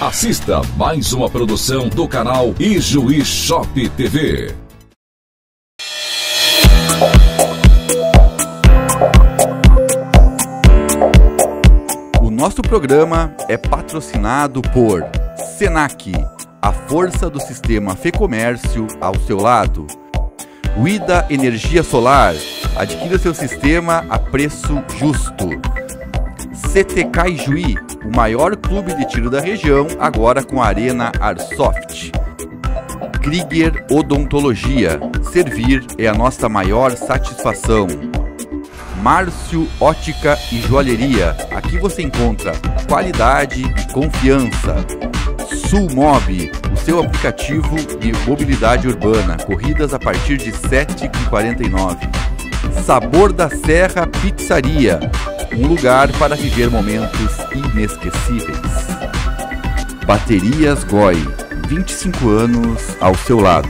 Assista mais uma produção do canal Ijuí Shop TV. O nosso programa é patrocinado por Senac, a força do sistema Comércio ao seu lado. Uida Energia Solar, adquira seu sistema a preço justo. CTK Juí, o maior clube de tiro da região, agora com a Arena Arsoft. Krieger Odontologia, servir é a nossa maior satisfação. Márcio Ótica e Joalheria, aqui você encontra qualidade e confiança. Sulmob, o seu aplicativo de mobilidade urbana, corridas a partir de R$ 7,49. Sabor da Serra Pizzaria um lugar para viver momentos inesquecíveis. Baterias Goi 25 anos ao seu lado.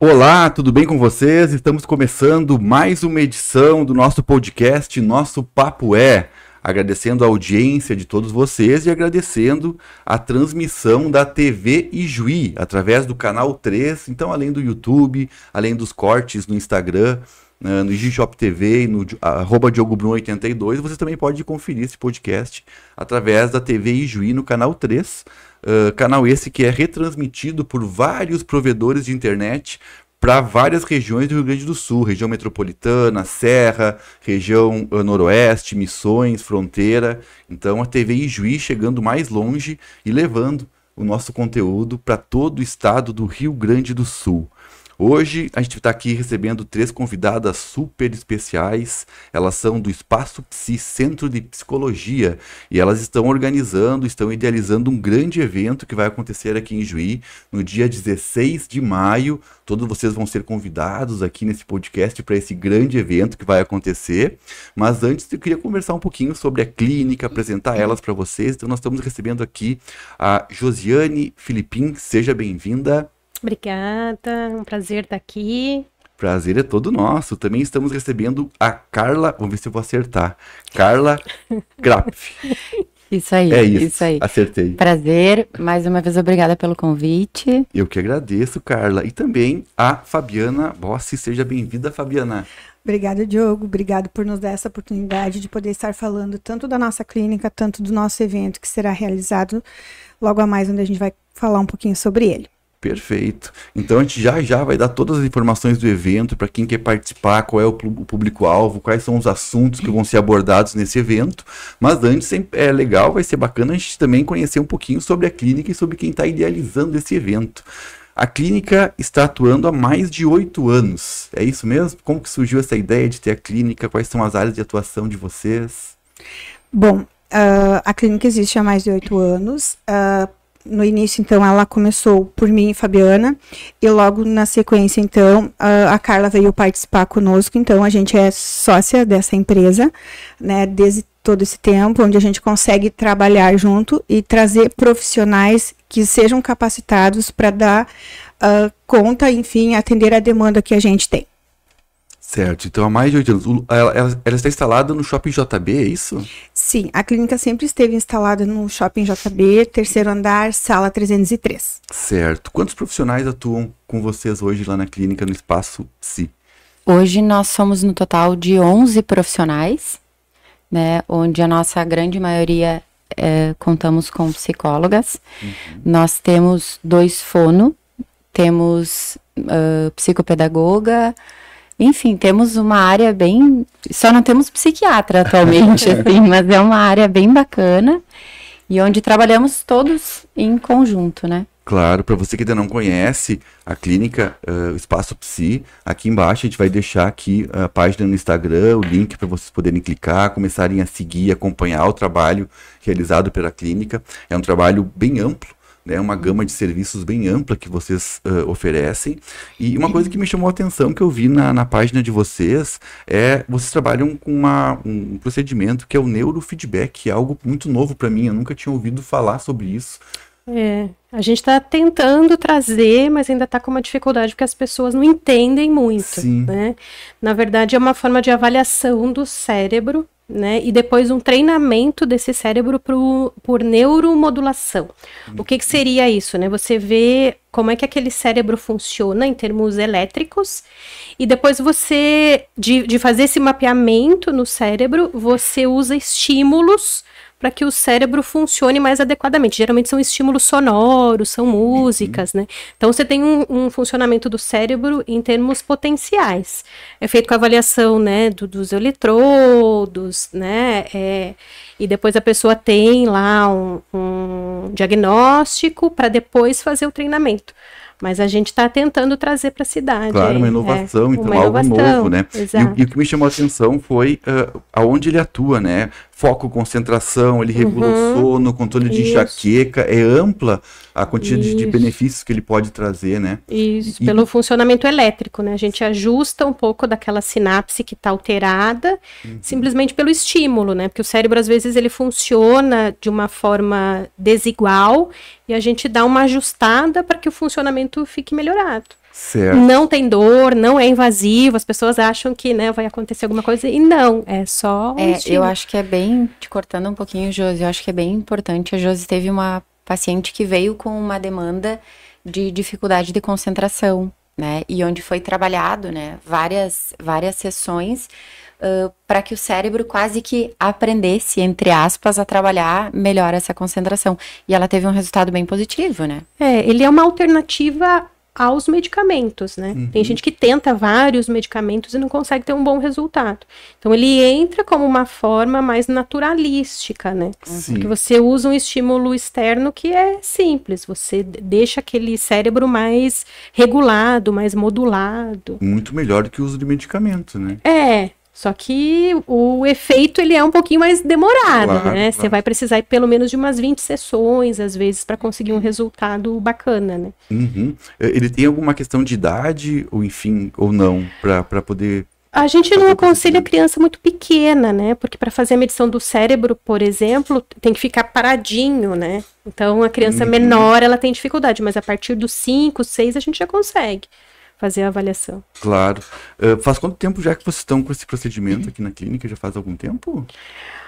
Olá, tudo bem com vocês? Estamos começando mais uma edição do nosso podcast Nosso Papo É agradecendo a audiência de todos vocês e agradecendo a transmissão da TV Ijuí, através do canal 3, então além do YouTube, além dos cortes no Instagram, né, no Igishop TV e no arroba 82 você também pode conferir esse podcast através da TV Ijuí no canal 3. Uh, ah, canal esse que é retransmitido por vários provedores de internet para várias regiões do Rio Grande do Sul, região metropolitana, Serra, região ah, noroeste, Missões, Fronteira. Então a TV Ijuí chegando mais longe e levando o nosso conteúdo para todo o estado do Rio Grande do Sul. Hoje a gente está aqui recebendo três convidadas super especiais. Elas são do Espaço Psi, Centro de Psicologia, e elas estão organizando, estão idealizando um grande evento que vai acontecer aqui em Juí no dia 16 de maio. Todos vocês vão ser convidados aqui nesse podcast para esse grande evento que vai acontecer. Mas antes eu queria conversar um pouquinho sobre a clínica, apresentar elas para vocês. Então nós estamos recebendo aqui a Josiane Filipim, seja bem-vinda. Obrigada, um prazer estar tá aqui. Prazer é todo nosso. Também estamos recebendo a Carla, vamos ver se eu vou acertar. Carla Graf. Isso aí. É isso, isso aí. Acertei. Prazer. Mais uma vez, obrigada pelo convite. Eu que agradeço, Carla. E também a Fabiana Bossi. Seja bem-vinda, Fabiana. Obrigada, Diogo. Obrigado por nos dar essa oportunidade de poder estar falando tanto da nossa clínica, tanto do nosso evento que será realizado logo a mais, onde a gente vai falar um pouquinho sobre ele. Perfeito. Então a gente já já vai dar todas as informações do evento para quem quer participar, qual é o público-alvo, quais são os assuntos que vão ser abordados nesse evento. Mas antes é legal, vai ser bacana a gente também conhecer um pouquinho sobre a clínica e sobre quem está idealizando esse evento. A clínica está atuando há mais de oito anos. É isso mesmo? Como que surgiu essa ideia de ter a clínica? Quais são as áreas de atuação de vocês? Bom, Uh, a clínica existe há mais de oito anos. Uh, no início, então, ela começou por mim e Fabiana, e logo na sequência, então, a Carla veio participar conosco, então a gente é sócia dessa empresa, né, desde todo esse tempo, onde a gente consegue trabalhar junto e trazer profissionais que sejam capacitados para dar uh, conta, enfim, atender a demanda que a gente tem. Certo, então há mais de oito anos. Ela, ela, ela está instalada no Shopping JB, é isso? Sim, a clínica sempre esteve instalada no Shopping JB, terceiro andar, sala 303. Certo. Quantos profissionais atuam com vocês hoje lá na clínica, no espaço Si? Hoje nós somos no total de 11 profissionais, né, onde a nossa grande maioria é, contamos com psicólogas. Uhum. Nós temos dois fono, temos uh, psicopedagoga, enfim, temos uma área bem. Só não temos psiquiatra atualmente, assim, mas é uma área bem bacana e onde trabalhamos todos em conjunto, né? Claro, para você que ainda não conhece a clínica uh, Espaço Psi, aqui embaixo a gente vai deixar aqui a página no Instagram, o link para vocês poderem clicar, começarem a seguir, acompanhar o trabalho realizado pela clínica. É um trabalho bem amplo, né? Uma gama de serviços bem ampla que vocês uh, oferecem. E uma coisa que me chamou a atenção que eu vi na, na página de vocês é vocês trabalham com uma, um procedimento que é o neurofeedback, que é algo muito novo para mim. Eu nunca tinha ouvido falar sobre isso. É, a gente está tentando trazer, mas ainda está com uma dificuldade porque as pessoas não entendem muito. Sim. Né? Na verdade, é uma forma de avaliação do cérebro né? E depois um treinamento desse cérebro pro, por neuromodulação. O que, que seria isso, né? Você vê como é que aquele cérebro funciona em termos elétricos e depois você, de, de fazer esse mapeamento no cérebro, você usa estímulos para que o cérebro funcione mais adequadamente. Geralmente são estímulos sonoros, são uhum. músicas, uhum. né? Então você tem um, um, funcionamento do cérebro em termos potenciais. É feito com a avaliação, né, do, dos eletrodos, né? É, e depois a pessoa tem lá um, um diagnóstico para depois fazer o treinamento. Mas a gente está tentando trazer para a cidade. Claro, uma é, inovação, é, então uma algo novo, né? E, e, o que me chamou a atenção foi uh, aonde ele atua, né? foco, concentração, ele regula uhum. o sono, controle de Isso. enxaqueca, é ampla a quantidade de, de benefícios que ele pode trazer, né? Isso, e... pelo funcionamento elétrico, né? A gente ajusta um pouco daquela sinapse que está alterada, uhum. simplesmente pelo estímulo, né? Porque o cérebro, às vezes, ele funciona de uma forma desigual e a gente dá uma ajustada para que o funcionamento fique melhorado. Certo. Não tem dor, não é invasivo. As pessoas acham que né, vai acontecer alguma coisa e não, é só. Um é, eu acho que é bem. Te cortando um pouquinho, Josi, eu acho que é bem importante. A Josi teve uma paciente que veio com uma demanda de dificuldade de concentração, né? E onde foi trabalhado, né? Várias, várias sessões uh, para que o cérebro quase que aprendesse, entre aspas, a trabalhar melhor essa concentração. E ela teve um resultado bem positivo, né? É, ele é uma alternativa aos medicamentos, né? Uhum. Tem gente que tenta vários medicamentos e não consegue ter um bom resultado. Então ele entra como uma forma mais naturalística, né? Sim. você usa um estímulo externo que é simples, você deixa aquele cérebro mais regulado, mais modulado. Muito melhor do que o uso de medicamento, né? É, só que o efeito ele é um pouquinho mais demorado, claro, né? Claro. Você vai precisar pelo menos de umas 20 sessões, às vezes, para conseguir um resultado bacana, né? Uhum. Eh, ele tem alguma questão de idade, ou enfim, ou não, para poder a gente não aconselha criança muito pequena, né? Porque para fazer a medição do cérebro, por exemplo, tem que ficar paradinho, né? Então a criança uhum. menor ela tem dificuldade, mas a partir dos 5, 6 a gente já consegue fazer a avaliação. Claro. Uh, faz quanto tempo já que vocês estão com esse procedimento aqui na clínica? Já faz algum tempo?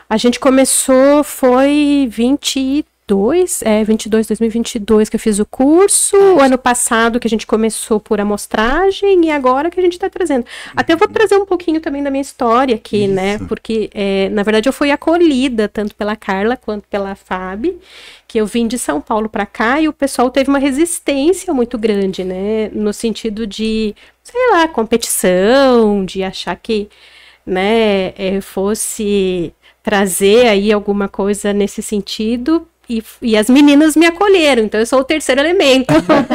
A gente começou, foi 23 22, é, 22, 2022 que eu fiz o curso, ah, o ano passado que a gente começou por amostragem e agora que a gente está trazendo. Até vou trazer um pouquinho também da minha história aqui, né, Isso. né? Porque, é, na verdade, eu fui acolhida tanto pela Carla quanto pela Fábio, que eu vim de São Paulo para cá e o pessoal teve uma resistência muito grande, né? No sentido de, sei lá, competição, de achar que, né, é, fosse trazer aí alguma coisa nesse sentido e, e, as meninas me acolheram, então eu sou o terceiro elemento.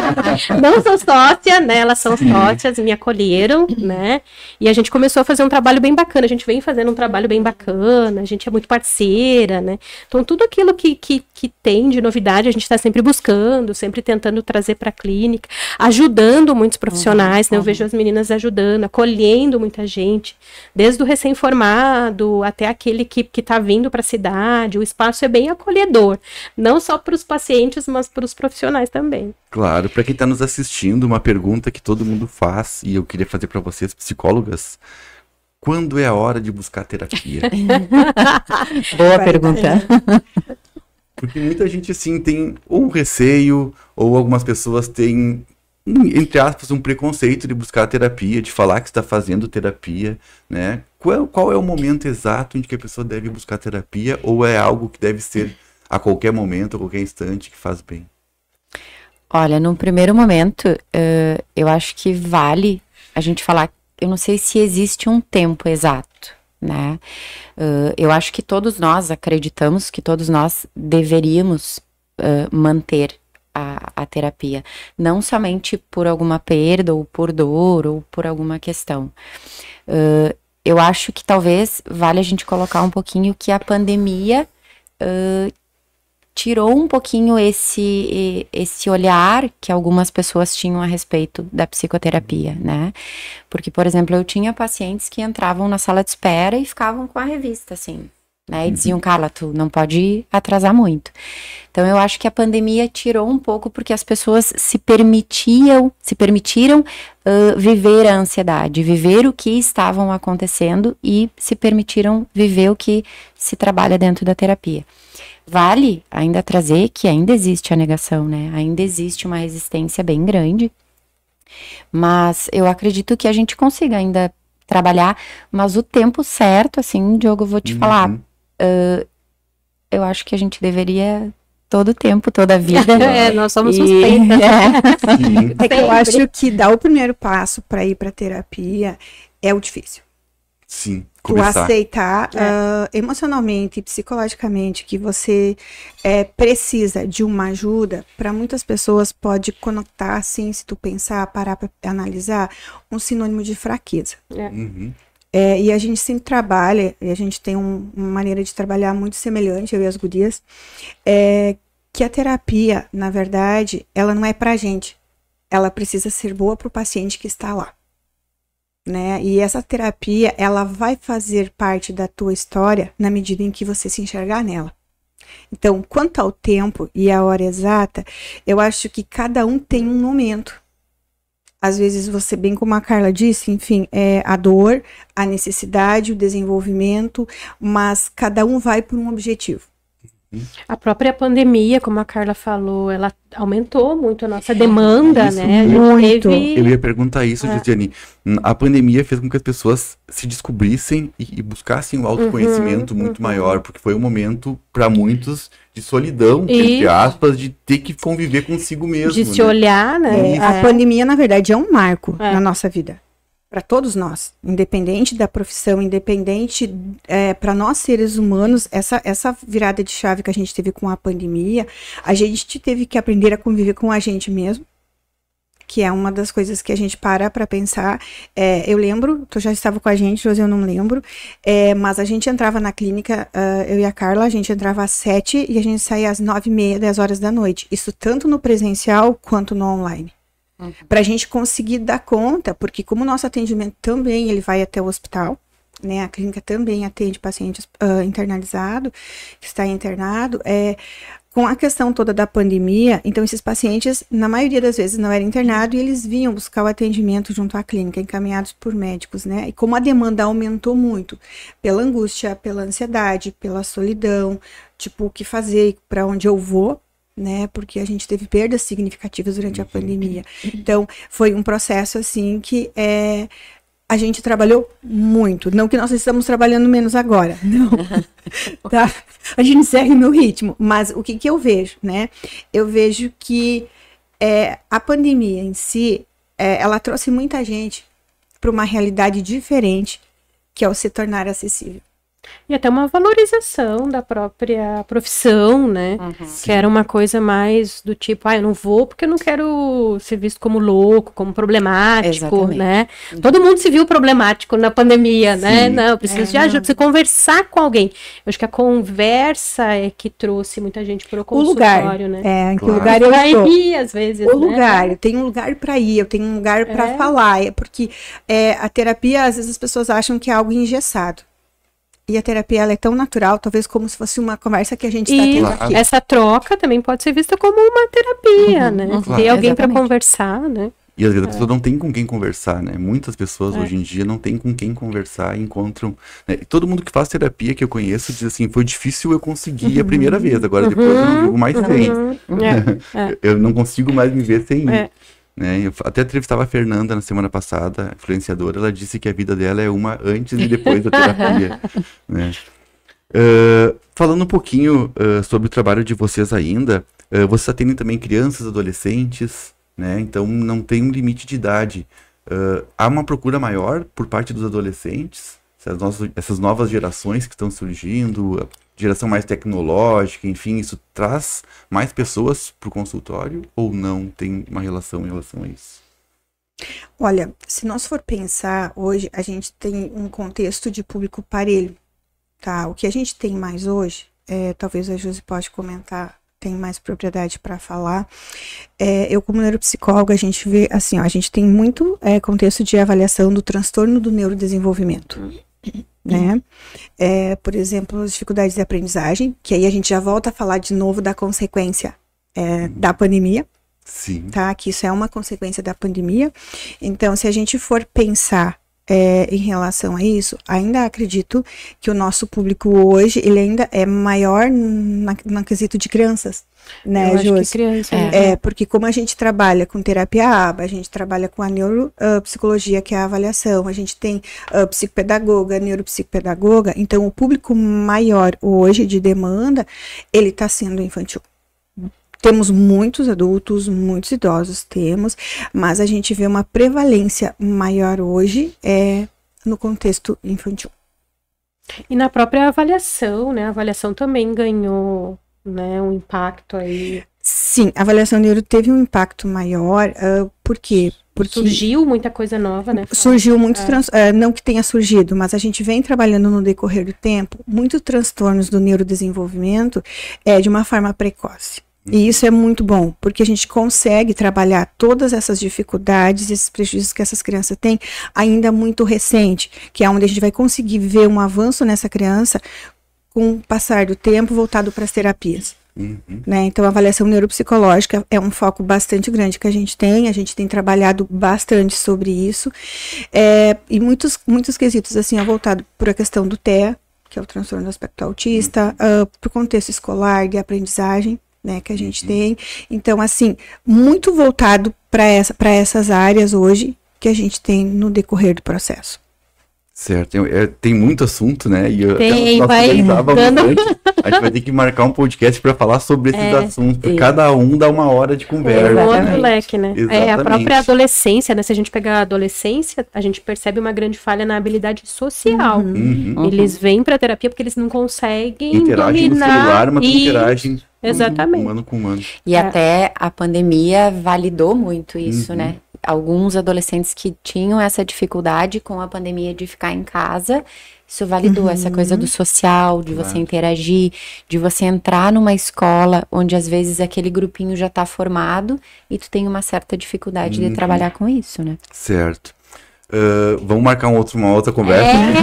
Não sou sócia, né? Elas são sócias, me acolheram, né? E a gente começou a fazer um trabalho bem bacana. A gente vem fazendo um trabalho bem bacana, a gente é muito parceira, né? Então, tudo aquilo que, que, que tem de novidade, a gente está sempre buscando, sempre tentando trazer para a clínica, ajudando muitos uhum, profissionais, uhum. né? Eu vejo uhum. as meninas ajudando, acolhendo muita gente, desde o recém-formado até aquele que está vindo para a cidade. O espaço é bem acolhedor não só para os pacientes, mas para os profissionais também. Claro, para quem está nos assistindo, uma pergunta que todo mundo faz e eu queria fazer para vocês, psicólogas. Quando é a hora de buscar terapia? Boa pergunta. Porque muita gente, assim, tem ou um receio, ou algumas pessoas têm entre aspas, um preconceito de buscar terapia, de falar que está fazendo terapia, né? Qual, qual é o momento exato em que a pessoa deve buscar terapia ou é algo que deve ser a qualquer momento, a qualquer instante que faz bem? Olha, num primeiro momento, uh, eu acho que vale a gente falar. Eu não sei se existe um tempo exato, né? Uh, eu acho que todos nós acreditamos que todos nós deveríamos uh, manter a, a, terapia, não somente por alguma perda ou por dor ou por alguma questão. Uh, eu acho que talvez vale a gente colocar um pouquinho que a pandemia uh, tirou um pouquinho esse esse olhar que algumas pessoas tinham a respeito da psicoterapia, né? Porque, por exemplo, eu tinha pacientes que entravam na sala de espera e ficavam com a revista, assim, né? E uhum. diziam, Carla, tu não pode atrasar muito. Então eu acho que a pandemia tirou um pouco porque as pessoas se permitiam, se permitiram uh, viver a ansiedade, viver o que estavam acontecendo e se permitiram viver o que se trabalha dentro da terapia. Vale ainda trazer que ainda existe a negação, né? Ainda existe uma resistência bem grande. Mas eu acredito que a gente consiga ainda trabalhar, mas o tempo certo, assim, Diogo, eu vou te uhum. falar. Uh, eu acho que a gente deveria todo o tempo, toda a vida. é, nós somos e... suspeitas. É. é que eu acho que dar o primeiro passo para ir para terapia é o difícil. Sim, começar. Tu aceitar é. uh, emocionalmente e psicologicamente que você é, precisa de uma ajuda, para muitas pessoas pode conectar, assim, se tu pensar, parar para analisar, um sinônimo de fraqueza. É. Uhum. É, e a gente sempre trabalha, e a gente tem um, uma maneira de trabalhar muito semelhante, eu e as gurias, é, que a terapia, na verdade, ela não é para gente. Ela precisa ser boa para o paciente que está lá né? E essa terapia, ela vai fazer parte da tua história na medida em que você se enxergar nela. Então, quanto ao tempo e a hora exata, eu acho que cada um tem um momento. Às vezes você, bem como a Carla disse, enfim, é a dor, a necessidade, o desenvolvimento, mas cada um vai por um objetivo. A própria pandemia, como a Carla falou, ela aumentou muito a nossa demanda, isso, né? Muito. Teve... Eu ia perguntar isso, é. Gianni. Hum, a pandemia fez com que as pessoas se descobrissem e, buscassem o um autoconhecimento uhum, muito uhum. maior, porque foi um momento para muitos de solidão, e... entre aspas, de ter que conviver consigo mesmo. De se né? olhar, né? É. A é. pandemia, na verdade, é um marco é. na nossa vida para todos nós, independente da profissão, independente é, para nós seres humanos, essa, essa virada de chave que a gente teve com a pandemia, a gente teve que aprender a conviver com a gente mesmo, que é uma das coisas que a gente para para pensar. É, eu lembro, tu já estava com a gente, José, eu não lembro, é, mas a gente entrava na clínica, uh, eu e a Carla, a gente entrava às sete e a gente saía às nove e meia, dez horas da noite. Isso tanto no presencial quanto no online. Uhum. Para a gente conseguir dar conta, porque como o nosso atendimento também ele vai até o hospital, né? A clínica também atende pacientes uh, ah, internalizados, que está internado, é, com a questão toda da pandemia, então esses pacientes, na maioria das vezes, não eram internados e eles vinham buscar o atendimento junto à clínica, encaminhados por médicos, né? E como a demanda aumentou muito, pela angústia, pela ansiedade, pela solidão, tipo, o que fazer, para onde eu vou, né? Porque a gente teve perdas significativas durante a uhum. pandemia. Uhum. Então, foi um processo assim que é, a gente trabalhou muito. Não que nós estamos trabalhando menos agora, não. tá? A gente segue no ritmo. Mas o que, que eu vejo, né? Eu vejo que é, a pandemia em si, é, ela trouxe muita gente para uma realidade diferente, que é o se tornar acessível. E até uma valorização da própria profissão, né? Uhum. Que era uma coisa mais do tipo, ah, eu não vou porque eu não quero ser visto como louco, como problemático, Exatamente. né? Uhum. Todo mundo se viu problemático na pandemia, né? Sim. né? Não, eu preciso é, de ajuda, preciso conversar com alguém. Eu acho que a conversa é que trouxe muita gente para o consultório, lugar, né? É, em que claro. lugar eu estou. Ir, às vezes, o né? lugar, eu tenho um lugar para ir, eu tenho um lugar para é. falar, é porque é, a terapia, às vezes as pessoas acham que é algo engessado. E a terapia ela é tão natural, talvez como se fosse uma conversa que a gente está tendo aqui. Essa troca também pode ser vista como uma terapia, uhum, né? claro. Uhum. Ter alguém para conversar, né? E às vezes a pessoa é. não tem com quem conversar, né? Muitas pessoas é. hoje em dia não tem com quem conversar e encontram. Né? Todo mundo que faz terapia que eu conheço diz assim: foi difícil eu conseguir uhum. a primeira uhum. vez, agora uhum. depois eu não uhum. vivo mais sem. Uhum. É. É. Eu não consigo mais me ver sem. É. Né? Eu até entrevistava a Fernanda na semana passada, influenciadora, ela disse que a vida dela é uma antes e depois da terapia. Né? Uh, falando um pouquinho uh, sobre o trabalho de vocês ainda, uh, vocês atendem também crianças, adolescentes, né? Então não tem um limite de idade. há uma procura maior por parte dos adolescentes, essas, nossas, essas novas gerações que estão surgindo, geração mais tecnológica, enfim, isso traz mais pessoas para o consultório ou não tem uma relação em relação a isso? Olha, se nós for pensar hoje, a gente tem um contexto de público parelho, tá? O que a gente tem mais hoje, é, talvez a Josi pode comentar, tem mais propriedade para falar. É, eu, como neuropsicóloga, a gente vê assim, ó, a gente tem muito é, contexto de avaliação do transtorno do neurodesenvolvimento. Uhum né? É, por exemplo, as dificuldades de aprendizagem, que aí a gente já volta a falar de novo da consequência é, uhum. da pandemia. Sim. Tá? Que isso é uma consequência da pandemia. Então, se a gente for pensar é, em relação a isso, ainda acredito que o nosso público hoje, ele ainda é maior na, quesito de crianças, né, Eu criança, é. Né? é, porque como a gente trabalha com terapia aba, a gente trabalha com a neuropsicologia, ah, que é a avaliação, a gente tem a ah, psicopedagoga, a neuropsicopedagoga, então o público maior hoje de demanda, ele está sendo infantil. Temos muitos adultos, muitos idosos temos, mas a gente vê uma prevalência maior hoje é no contexto infantil. E na própria avaliação, né? A avaliação também ganhou, né, um impacto aí. Sim, a avaliação neuro teve um impacto maior, uh, por quê? Porque surgiu muita coisa nova, né? Surgiu muitos é. trans, uh, não que tenha surgido, mas a gente vem trabalhando no decorrer do tempo muitos transtornos do neurodesenvolvimento é de uma forma precoce. E isso é muito bom, porque a gente consegue trabalhar todas essas dificuldades, esses prejuízos que essas crianças têm, ainda muito recente, que é onde a gente vai conseguir ver um avanço nessa criança com o passar do tempo voltado para as terapias. Uhum. Né? Então, a avaliação neuropsicológica é um foco bastante grande que a gente tem, a gente tem trabalhado bastante sobre isso, é, e muitos, muitos quesitos, assim, é voltado para a questão do TEA, que é o transtorno do aspecto autista, uhum. uh, ah, para o contexto escolar, de aprendizagem, né, que a gente uhum. tem. Então, assim, muito voltado para essa, essas áreas hoje que a gente tem no decorrer do processo. Certo, tem, é, tem muito assunto, né? E é tem, eu, vai dando... A gente vai ter que marcar um podcast para falar sobre esses é, assuntos. Cada um dá uma hora de conversa. É outro né? leque, né? É, a própria adolescência, né? Se a gente pegar a adolescência, a gente percebe uma grande falha na habilidade social. Uhum. Uhum. Eles vêm para terapia porque eles não conseguem interagem dominar. no celular, mas e... interagem Hum, Exatamente. Humano com humano. E é. até a pandemia validou muito isso, uhum. né? Alguns adolescentes que tinham essa dificuldade com a pandemia de ficar em casa, isso validou uhum. essa coisa do social, de claro. você interagir, de você entrar numa escola onde às vezes aquele grupinho já está formado e tu tem uma certa dificuldade uhum. de trabalhar com isso, né? Certo. Uh, vamos marcar um outro, uma outra conversa. É.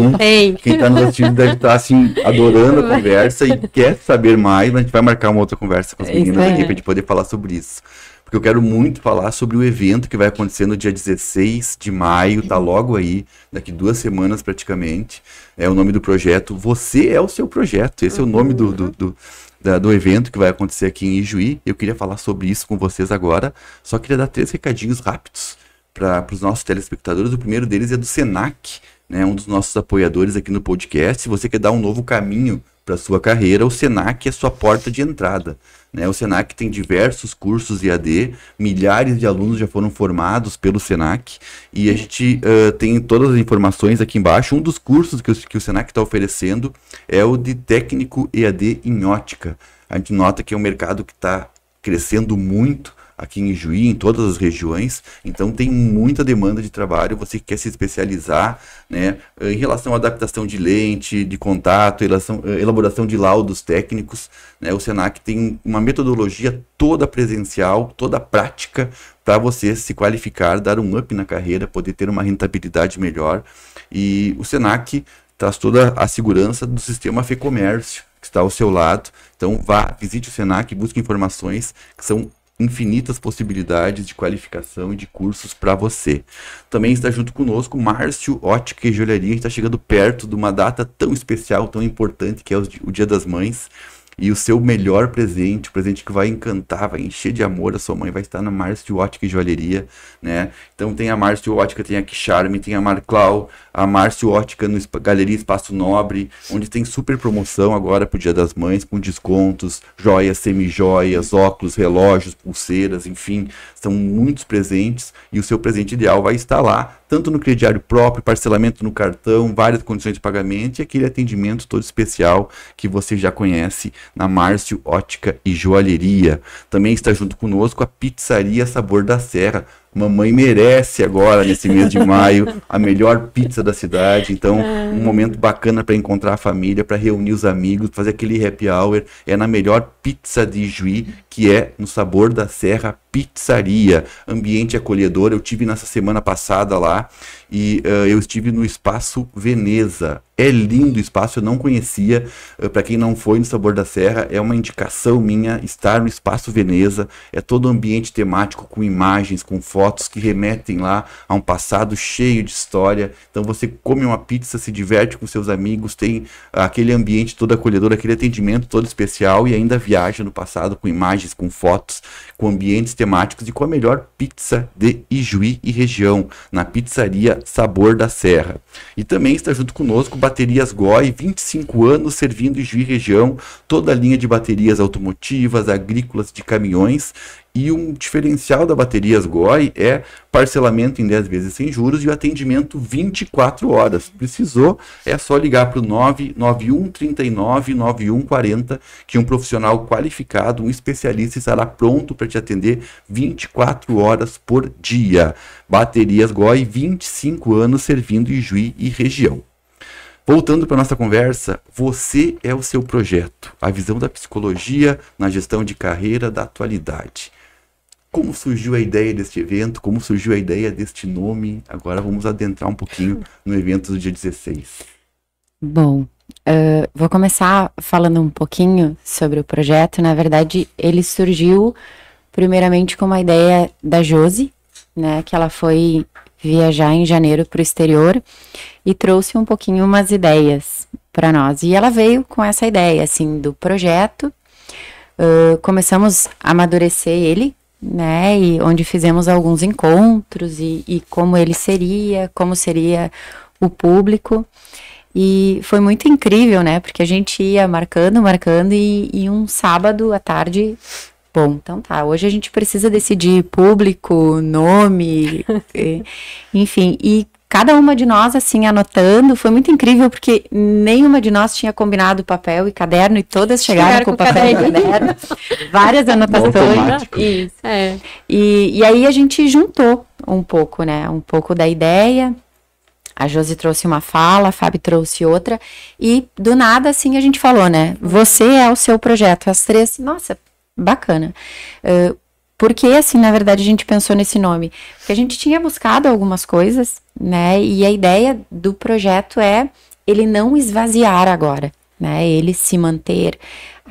Tem, Quem está nos assistindo deve estar tá, assim, adorando a conversa e quer saber mais. A gente vai marcar uma outra conversa com as é meninas é aqui para a gente poder falar sobre isso. Porque eu quero muito falar sobre o evento que vai acontecer no dia 16 de maio, tá logo aí, daqui duas semanas praticamente. É o nome do projeto. Você é o seu projeto. Esse é o nome do, do, do da, do evento que vai acontecer aqui em Ijuí. Eu queria falar sobre isso com vocês agora, só queria dar três recadinhos rápidos para os nossos telespectadores. O primeiro deles é do Senac, né, um dos nossos apoiadores aqui no podcast. Se você quer dar um novo caminho para sua carreira, o Senac é sua porta de entrada. Né? O Senac tem diversos cursos EAD, milhares de alunos já foram formados pelo Senac e a gente uh, tem todas as informações aqui embaixo. Um dos cursos que o, que o Senac está oferecendo é o de técnico EAD em ótica. A gente nota que é um mercado que está crescendo muito aqui em Juí, em todas as regiões. Então tem muita demanda de trabalho. Você quer se especializar, né, em relação à adaptação de lente, de contato, eh, elaboração de laudos técnicos. Né? O Senac tem uma metodologia toda presencial, toda prática para você se qualificar, dar um up na carreira, poder ter uma rentabilidade melhor. E o Senac traz toda a segurança do sistema Fecomércio que está ao seu lado. Então vá, visite o Senac, busque informações que são infinitas possibilidades de qualificação e de cursos para você. Também está junto conosco Márcio Ótica e Joalheria. A gente está chegando perto de uma data tão especial, tão importante que é o Dia das Mães. E o seu melhor presente, o presente que vai encantar, vai encher de amor a sua mãe, vai estar na Mars de Ótica e Joalheria, né? Então tem a Mars de Ótica, tem a Charme, tem a Marclau, a Mars de Ótica no Galeria Espaço Nobre, onde tem super promoção agora pro Dia das Mães, com descontos, joias, semijoias, óculos, relógios, pulseiras, enfim, são muitos presentes e o seu presente ideal vai estar lá tanto no crediário próprio, parcelamento no cartão, várias condições de pagamento e aquele atendimento todo especial que você já conhece na Márcio Ótica e Joalheria. Também está junto conosco a Pizzaria Sabor da Serra, Mamãe merece agora, nesse mês de maio, a melhor pizza da cidade. Então, é. um momento bacana para encontrar a família, para reunir os amigos, fazer aquele happy hour. É na melhor pizza de Juí, que é no Sabor da Serra Pizzaria. Ambiente acolhedor. Eu tive nessa semana passada lá e uh, eu estive no Espaço Veneza. É lindo o espaço, eu não conhecia. Eh, Para quem não foi no Sabor da Serra, é uma indicação minha estar no Espaço Veneza. É todo um ambiente temático com imagens, com fotos que remetem lá a um passado cheio de história. Então você come uma pizza, se diverte com seus amigos, tem aquele ambiente todo acolhedor, aquele atendimento todo especial e ainda viaja no passado com imagens, com fotos, com ambientes temáticos e com a melhor pizza de Ijuí e região, na pizzaria Sabor da Serra. E também está junto conosco Baterias Goi, 25 anos servindo Juiz Região, toda a linha de baterias automotivas, agrícolas, de caminhões. E um diferencial da Baterias Goi é parcelamento em 10 vezes sem juros e o atendimento 24 horas. Precisou, é só ligar para o 991399140, que um profissional qualificado, um especialista estará pronto para te atender 24 horas por dia. Baterias Goi, 25 anos servindo Juiz e região. Voltando para nossa conversa, você é o seu projeto, a visão da psicologia na gestão de carreira da atualidade. Como surgiu a ideia deste evento? Como surgiu a ideia deste nome? Agora vamos adentrar um pouquinho no evento do dia 16. Bom, uh, vou começar falando um pouquinho sobre o projeto. Na verdade, ele surgiu primeiramente com uma ideia da Josi, né? Que ela foi viajar em janeiro para o exterior e trouxe um pouquinho umas ideias para nós. E ela veio com essa ideia, assim, do projeto. Uh, começamos a amadurecer ele, né? E onde fizemos alguns encontros e, e como ele seria, como seria o público. E foi muito incrível, né? Porque a gente ia marcando, marcando, e, e um sábado à tarde Bom, então tá, hoje a gente precisa decidir público, nome, eh, enfim, e cada uma de nós, assim, anotando, foi muito incrível, porque nenhuma de nós tinha combinado papel e caderno, e todas chegaram, chegaram com, com papel caderno. e caderno, várias anotações. Isso. É. E, e aí a gente juntou um pouco, né? Um pouco da ideia. A Josi trouxe uma fala, a Fábio trouxe outra, e do nada, assim, a gente falou, né? Você é o seu projeto. As três, nossa, bacana. Uh, eh, porque, assim, na verdade, a gente pensou nesse nome? Porque a gente tinha buscado algumas coisas, né? E a ideia do projeto é ele não esvaziar agora, né? Ele se manter.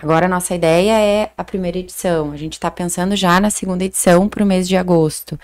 Agora, a nossa ideia é a primeira edição. A gente está pensando já na segunda edição para o mês de agosto.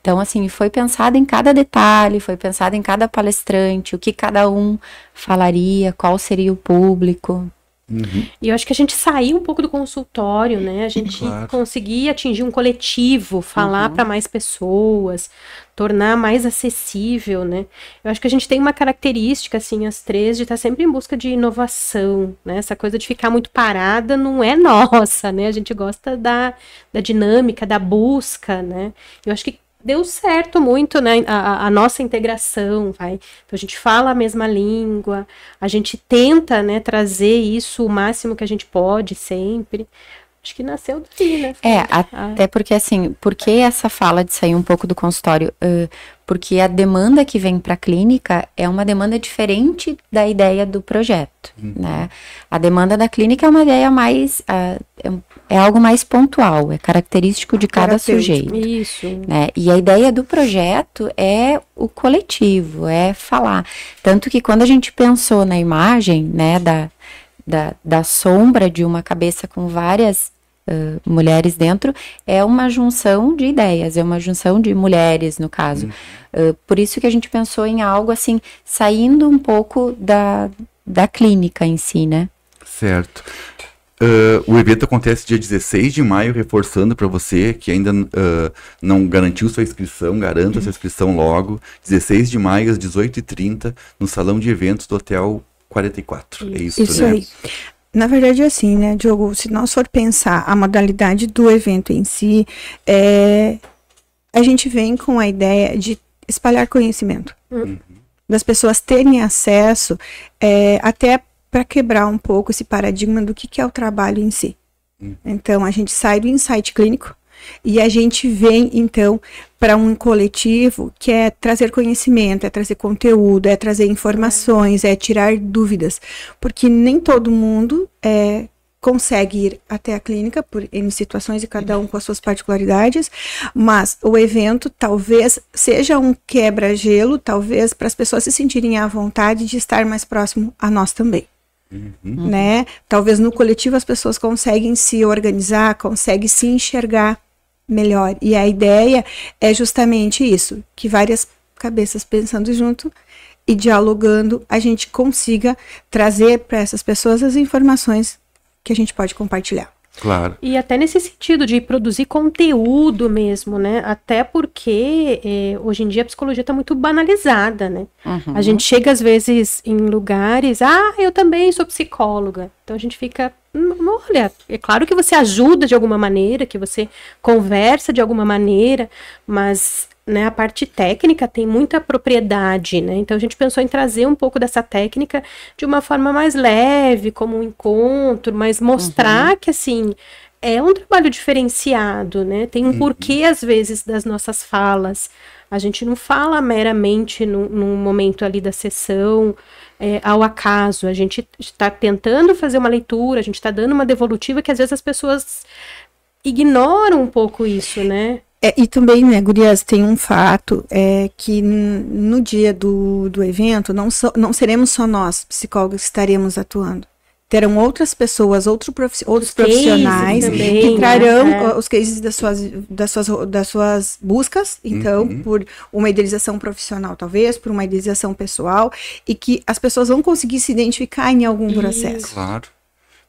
Então, assim, foi pensado em cada detalhe, foi pensado em cada palestrante, o que cada um falaria, qual seria o público. Uhum. E eu acho que a gente saiu um pouco do consultório, né? A gente claro. conseguir atingir um coletivo, falar uhum. para mais pessoas, tornar mais acessível, né? Eu acho que a gente tem uma característica, assim, as três, de estar tá sempre em busca de inovação, né? Essa coisa de ficar muito parada não é nossa, né? A gente gosta da, da dinâmica, da busca, né? Eu acho que deu certo muito, né? A, a, nossa integração, vai. Então a gente fala a mesma língua, a gente tenta, né, trazer isso o máximo que a gente pode sempre acho que nasceu daí, né? É, ah. até ah. porque assim, por que essa fala de sair um pouco do consultório? Uh, porque a demanda que vem para a clínica é uma demanda diferente da ideia do projeto, hum. né? A demanda da clínica é uma ideia mais uh, é, algo mais pontual, é característico de cada sujeito. Isso. Né? E a ideia do projeto é o coletivo, é falar. Tanto que quando a gente pensou na imagem, né, da da, da, sombra de uma cabeça com várias mulheres dentro, é uma junção de ideias, é uma junção de mulheres, no caso. Uhum. Uh, por isso que a gente pensou em algo assim, saindo um pouco da, da clínica em si, né? Certo. Uh, o evento acontece dia 16 de maio, reforçando para você que ainda uh, não garantiu sua inscrição, garanta uhum. sua inscrição logo. 16 de maio, às 18h30, no Salão de Eventos do Hotel 44. Isso, é isso, isso né? aí. Na verdade, é assim, né, Diogo? Se nós for pensar a modalidade do evento em si, é, a gente vem com a ideia de espalhar conhecimento. Uhum. Das pessoas terem acesso, é, até para quebrar um pouco esse paradigma do que, que é o trabalho em si. Uhum. Então, a gente sai do insight clínico, e a gente vem, então, para um coletivo que é trazer conhecimento, é trazer conteúdo, é trazer informações, é tirar dúvidas. Porque nem todo mundo é, consegue ir até a clínica por em situações e cada um com as suas particularidades, mas o evento talvez seja um quebra-gelo, talvez para as pessoas se sentirem à vontade de estar mais próximo a nós também. Uhum. Né? Talvez no coletivo as pessoas conseguem se organizar, conseguem se enxergar melhor. E a ideia é justamente isso, que várias cabeças pensando junto e dialogando, a gente consiga trazer para essas pessoas as informações que a gente pode compartilhar. Claro. E até nesse sentido de produzir conteúdo mesmo, né? Até porque eh, hoje em dia a psicologia está muito banalizada, né? Uhum. A gente chega às vezes em lugares, ah, eu também sou psicóloga. Então a gente fica olha, é claro que você ajuda de alguma maneira, que você conversa de alguma maneira, mas né, a parte técnica tem muita propriedade, né? Então a gente pensou em trazer um pouco dessa técnica de uma forma mais leve, como um encontro, mas mostrar uhum. que assim é um trabalho diferenciado, né? Tem um uhum. porquê, às vezes, das nossas falas. A gente não fala meramente no, num momento ali da sessão, é, ao acaso. A gente está tentando fazer uma leitura, a gente está dando uma devolutiva que às vezes as pessoas ignoram um pouco isso, né? É, e também, né, Gurias, tem um fato é, que no dia do, do evento não, so, não seremos só nós, psicólogos, que estaremos atuando terão outras pessoas, outro profi outros profissionais também, que né? trarão né? os cases das suas, das suas, das suas buscas, então, uhum. por uma idealização profissional, talvez, por uma idealização pessoal, e que as pessoas vão conseguir se identificar em algum processo. Claro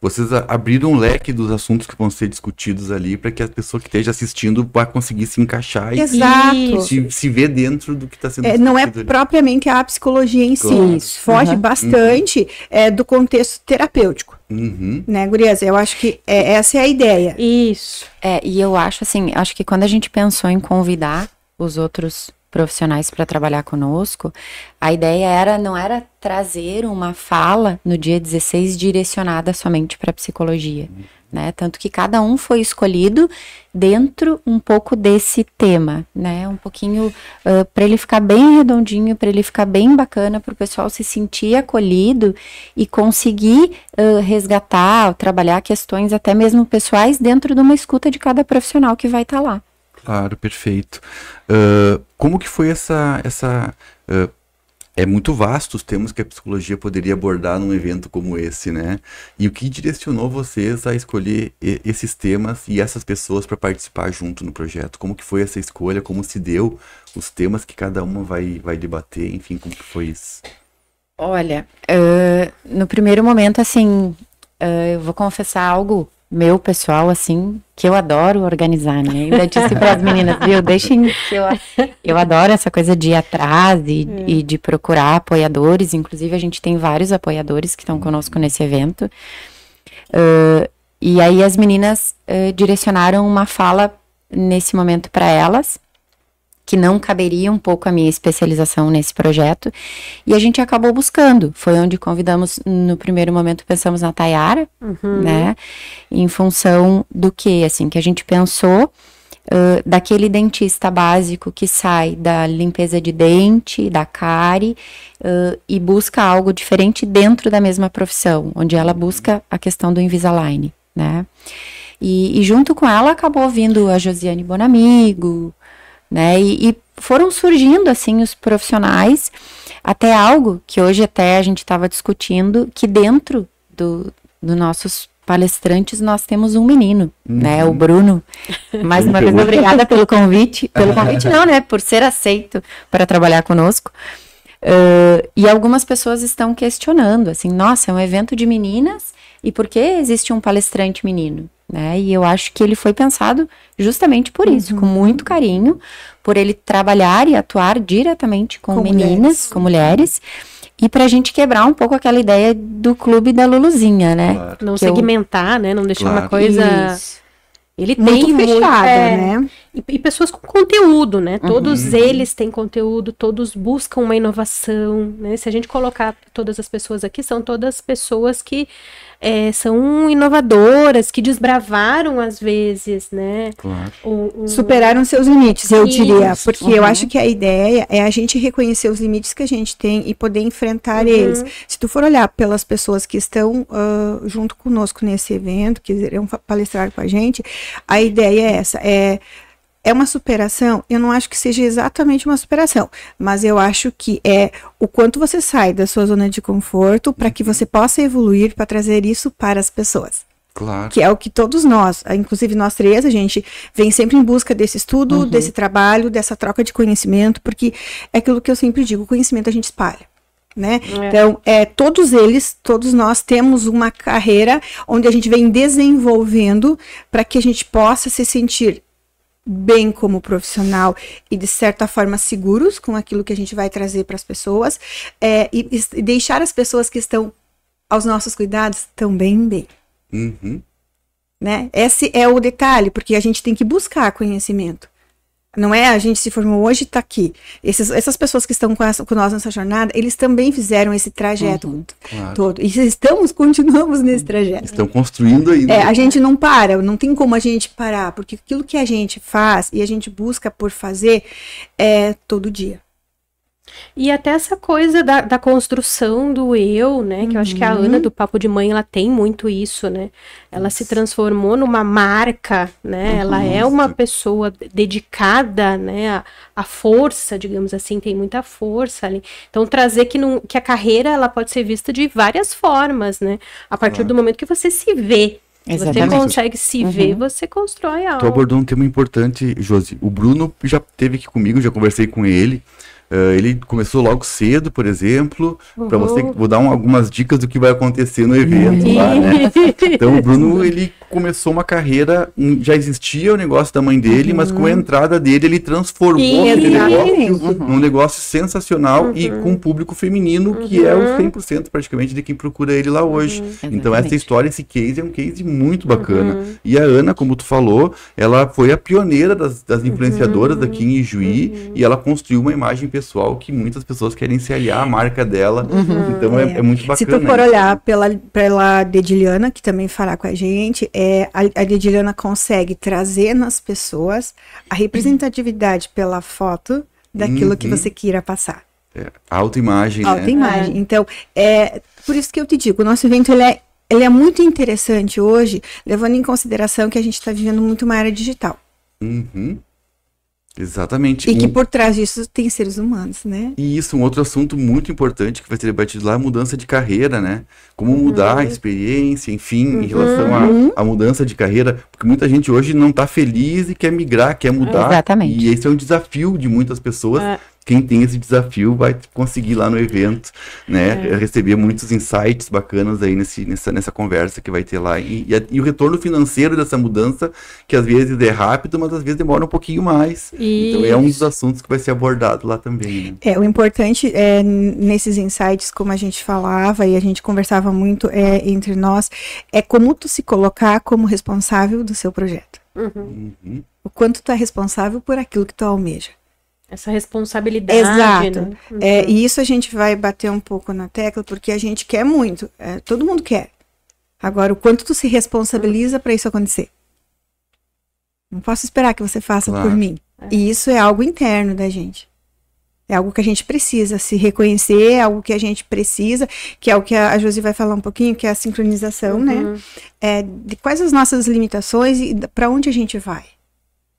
vocês abriram um leque dos assuntos que vão ser discutidos ali para que a pessoa que esteja assistindo vá conseguir se encaixar Exato. e se, se ver dentro do que está sendo é, Não é ali. propriamente a psicologia em claro. si, foge uhum. bastante uhum. É, do contexto terapêutico. Uhum. Né, Gurias? Eu acho que é, essa é a ideia. Isso. É, e eu acho assim, acho que quando a gente pensou em convidar os outros profissionais para trabalhar conosco, a ideia era não era trazer uma fala no dia 16 direcionada somente para psicologia, uhum. né? Tanto que cada um foi escolhido dentro um pouco desse tema, né? Um pouquinho uh, para ele ficar bem redondinho, para ele ficar bem bacana, para o pessoal se sentir acolhido e conseguir uh, resgatar, trabalhar questões até mesmo pessoais dentro de uma escuta de cada profissional que vai estar tá lá. Claro, perfeito. Uh, como que foi essa. essa uh, é muito vasto os temas que a psicologia poderia abordar num evento como esse, né? E o que direcionou vocês a escolher esses temas e essas pessoas para participar junto no projeto? Como que foi essa escolha? Como se deu os temas que cada uma vai, vai debater? Enfim, como que foi isso? Olha, uh, no primeiro momento, assim, eu vou confessar algo meu pessoal, assim, que eu adoro organizar, né? Eu ainda disse para as meninas, viu, deixem eu, eu adoro essa coisa de ir atrás e, hum. e de procurar apoiadores. Inclusive, a gente tem vários apoiadores que estão conosco nesse evento. Uh, e aí as meninas uh, direcionaram uma fala nesse momento para elas que não caberia um pouco a minha especialização nesse projeto. E a gente acabou buscando. Foi onde convidamos, no primeiro momento, pensamos na Tayara, uhum. né? Em função do que, assim, que a gente pensou uh, daquele dentista básico que sai da limpeza de dente, da cárie, uh, e busca algo diferente dentro da mesma profissão, onde ela busca a questão do Invisalign, né? E, e junto com ela acabou vindo a Josiane Bonamigo, né? E, e foram surgindo assim os profissionais até algo que hoje até a gente estava discutindo que dentro do, do nossos palestrantes nós temos um menino, uhum. né? O uhum. Bruno. Mais uma vez, obrigada pelo convite. Pelo convite não, né? Por ser aceito para trabalhar conosco. Uh, e algumas pessoas estão questionando, assim, nossa, é um evento de meninas e por que existe um palestrante menino? né? E eu acho que ele foi pensado justamente por isso, uhum. com muito carinho, por ele trabalhar e atuar diretamente com, com meninas, mulheres. com mulheres. E para a gente quebrar um pouco aquela ideia do clube da Luluzinha, né? Claro. Não que segmentar, eu... né? Não deixar claro. uma coisa. Isso. Ele muito tem é, né? E, e, pessoas com conteúdo, né? Uhum. Todos eles têm conteúdo, todos buscam uma inovação, né? Se a gente colocar todas as pessoas aqui, são todas pessoas que é, são inovadoras, que desbravaram às vezes, né? Claro. O, o... Superaram seus limites, eu Isso. diria. Porque uhum. eu acho que a ideia é a gente reconhecer os limites que a gente tem e poder enfrentar uhum. eles. Se tu for olhar pelas pessoas que estão uh, junto conosco nesse evento, que irão palestrar com a gente, a ideia é essa, é é uma superação? Eu não acho que seja exatamente uma superação, mas eu acho que é o quanto você sai da sua zona de conforto para que uhum. você possa evoluir para trazer isso para as pessoas. Claro. Que é o que todos nós, ah, inclusive nós três, a gente vem sempre em busca desse estudo, uhum. desse trabalho, dessa troca de conhecimento, porque é aquilo que eu sempre digo, o conhecimento a gente espalha. Né? É. Então, é, todos eles, todos nós temos uma carreira onde a gente vem desenvolvendo para que a gente possa se sentir bem como profissional e de certa forma seguros com aquilo que a gente vai trazer para as pessoas é, e, e, deixar as pessoas que estão aos nossos cuidados também bem. Uhum. Né? Esse é o detalhe, porque a gente tem que buscar conhecimento. Não é a gente se formou hoje e está aqui. Essas, essas pessoas que estão com, essa, com, nós nessa jornada, eles também fizeram esse trajeto uhum, claro. todo. E estamos, continuamos nesse trajeto. Estão construindo ainda. É, né? a gente não para, não tem como a gente parar, porque aquilo que a gente faz e a gente busca por fazer é todo dia. E até essa coisa da, da construção do eu, né? Uhum. Que eu acho que a Ana uhum. do Papo de Mãe, ela tem muito isso, né? Ela se transformou numa marca, né? Uhum. Ela é uma pessoa dedicada, né? A, a, força, digamos assim, tem muita força ali. Então, trazer que, não, que a carreira, ela pode ser vista de várias formas, né? A partir claro. do momento que você se vê, Exatamente. Você consegue se uhum. ver, você constrói algo. Tu abordou um tema importante, Josi. O Bruno já teve aqui comigo, já conversei com ele. Uh, ele começou logo cedo, por exemplo, para você, uhum. vou dar um, algumas dicas do que vai acontecer no evento lá, né? Então o Bruno, ele começou uma carreira, já existia o negócio da mãe dele, uhum. mas com a uhum. entrada dele ele transformou aquele negócio uhum. num negócio sensacional uhum. e com um público feminino que é o 100% uhum. praticamente de quem procura ele lá uhum. hoje. Então essa história, esse case é um case muito bacana. E a Ana, como tu falou, ela foi a pioneira das, das influenciadoras aqui em Ijuí e ela construiu uma imagem pessoal que muitas pessoas querem se aliar à marca dela. Então é, é. é, muito bacana. Se tu for olhar pela, pela Dediliana, que também fará com a gente, é é, a, a consegue trazer nas pessoas a representatividade pela foto daquilo uhum. que você queira passar. É, autoimagem, Alta né? imagem. É. Então, é por isso que eu te digo, o nosso evento ele é, ele é muito interessante hoje, levando em consideração que a gente está vivendo muito uma era digital. Uhum. Exatamente. E um... que por trás disso tem seres humanos, né? E isso, um outro assunto muito importante que vai ser debatido lá é a mudança de carreira, né? Como uhum. mudar a uhum. experiência, enfim, uhum. em relação à uhum. mudança de carreira, porque muita gente hoje não está feliz e quer migrar, quer mudar. Exatamente. E esse é um desafio de muitas pessoas. Uh, quem tem esse desafio vai conseguir lá no evento, né? É. Receber muitos insights bacanas aí nesse, nessa, nessa conversa que vai ter lá. E, e, e, o retorno financeiro dessa mudança, que às vezes é rápido, mas às vezes demora um pouquinho mais. E... Então é um dos assuntos que vai ser abordado lá também. Né? É, o importante é nesses insights, como a gente falava e a gente conversava muito é, entre nós, é como tu se colocar como responsável do seu projeto. Uhum. Uhum. O quanto tu é responsável por aquilo que tu almeja. Essa responsabilidade. Exato. Né? É, uhum. É, e isso a gente vai bater um pouco na tecla, porque a gente quer muito. É, todo mundo quer. Agora, o quanto tu se responsabiliza para isso acontecer? Não posso esperar que você faça claro. por mim. É. E isso é algo interno da gente. É algo que a gente precisa se reconhecer, é algo que a gente precisa, que é o que a Josi vai falar um pouquinho, que é a sincronização, né? uhum. né? É, de quais as nossas limitações e para onde a gente vai.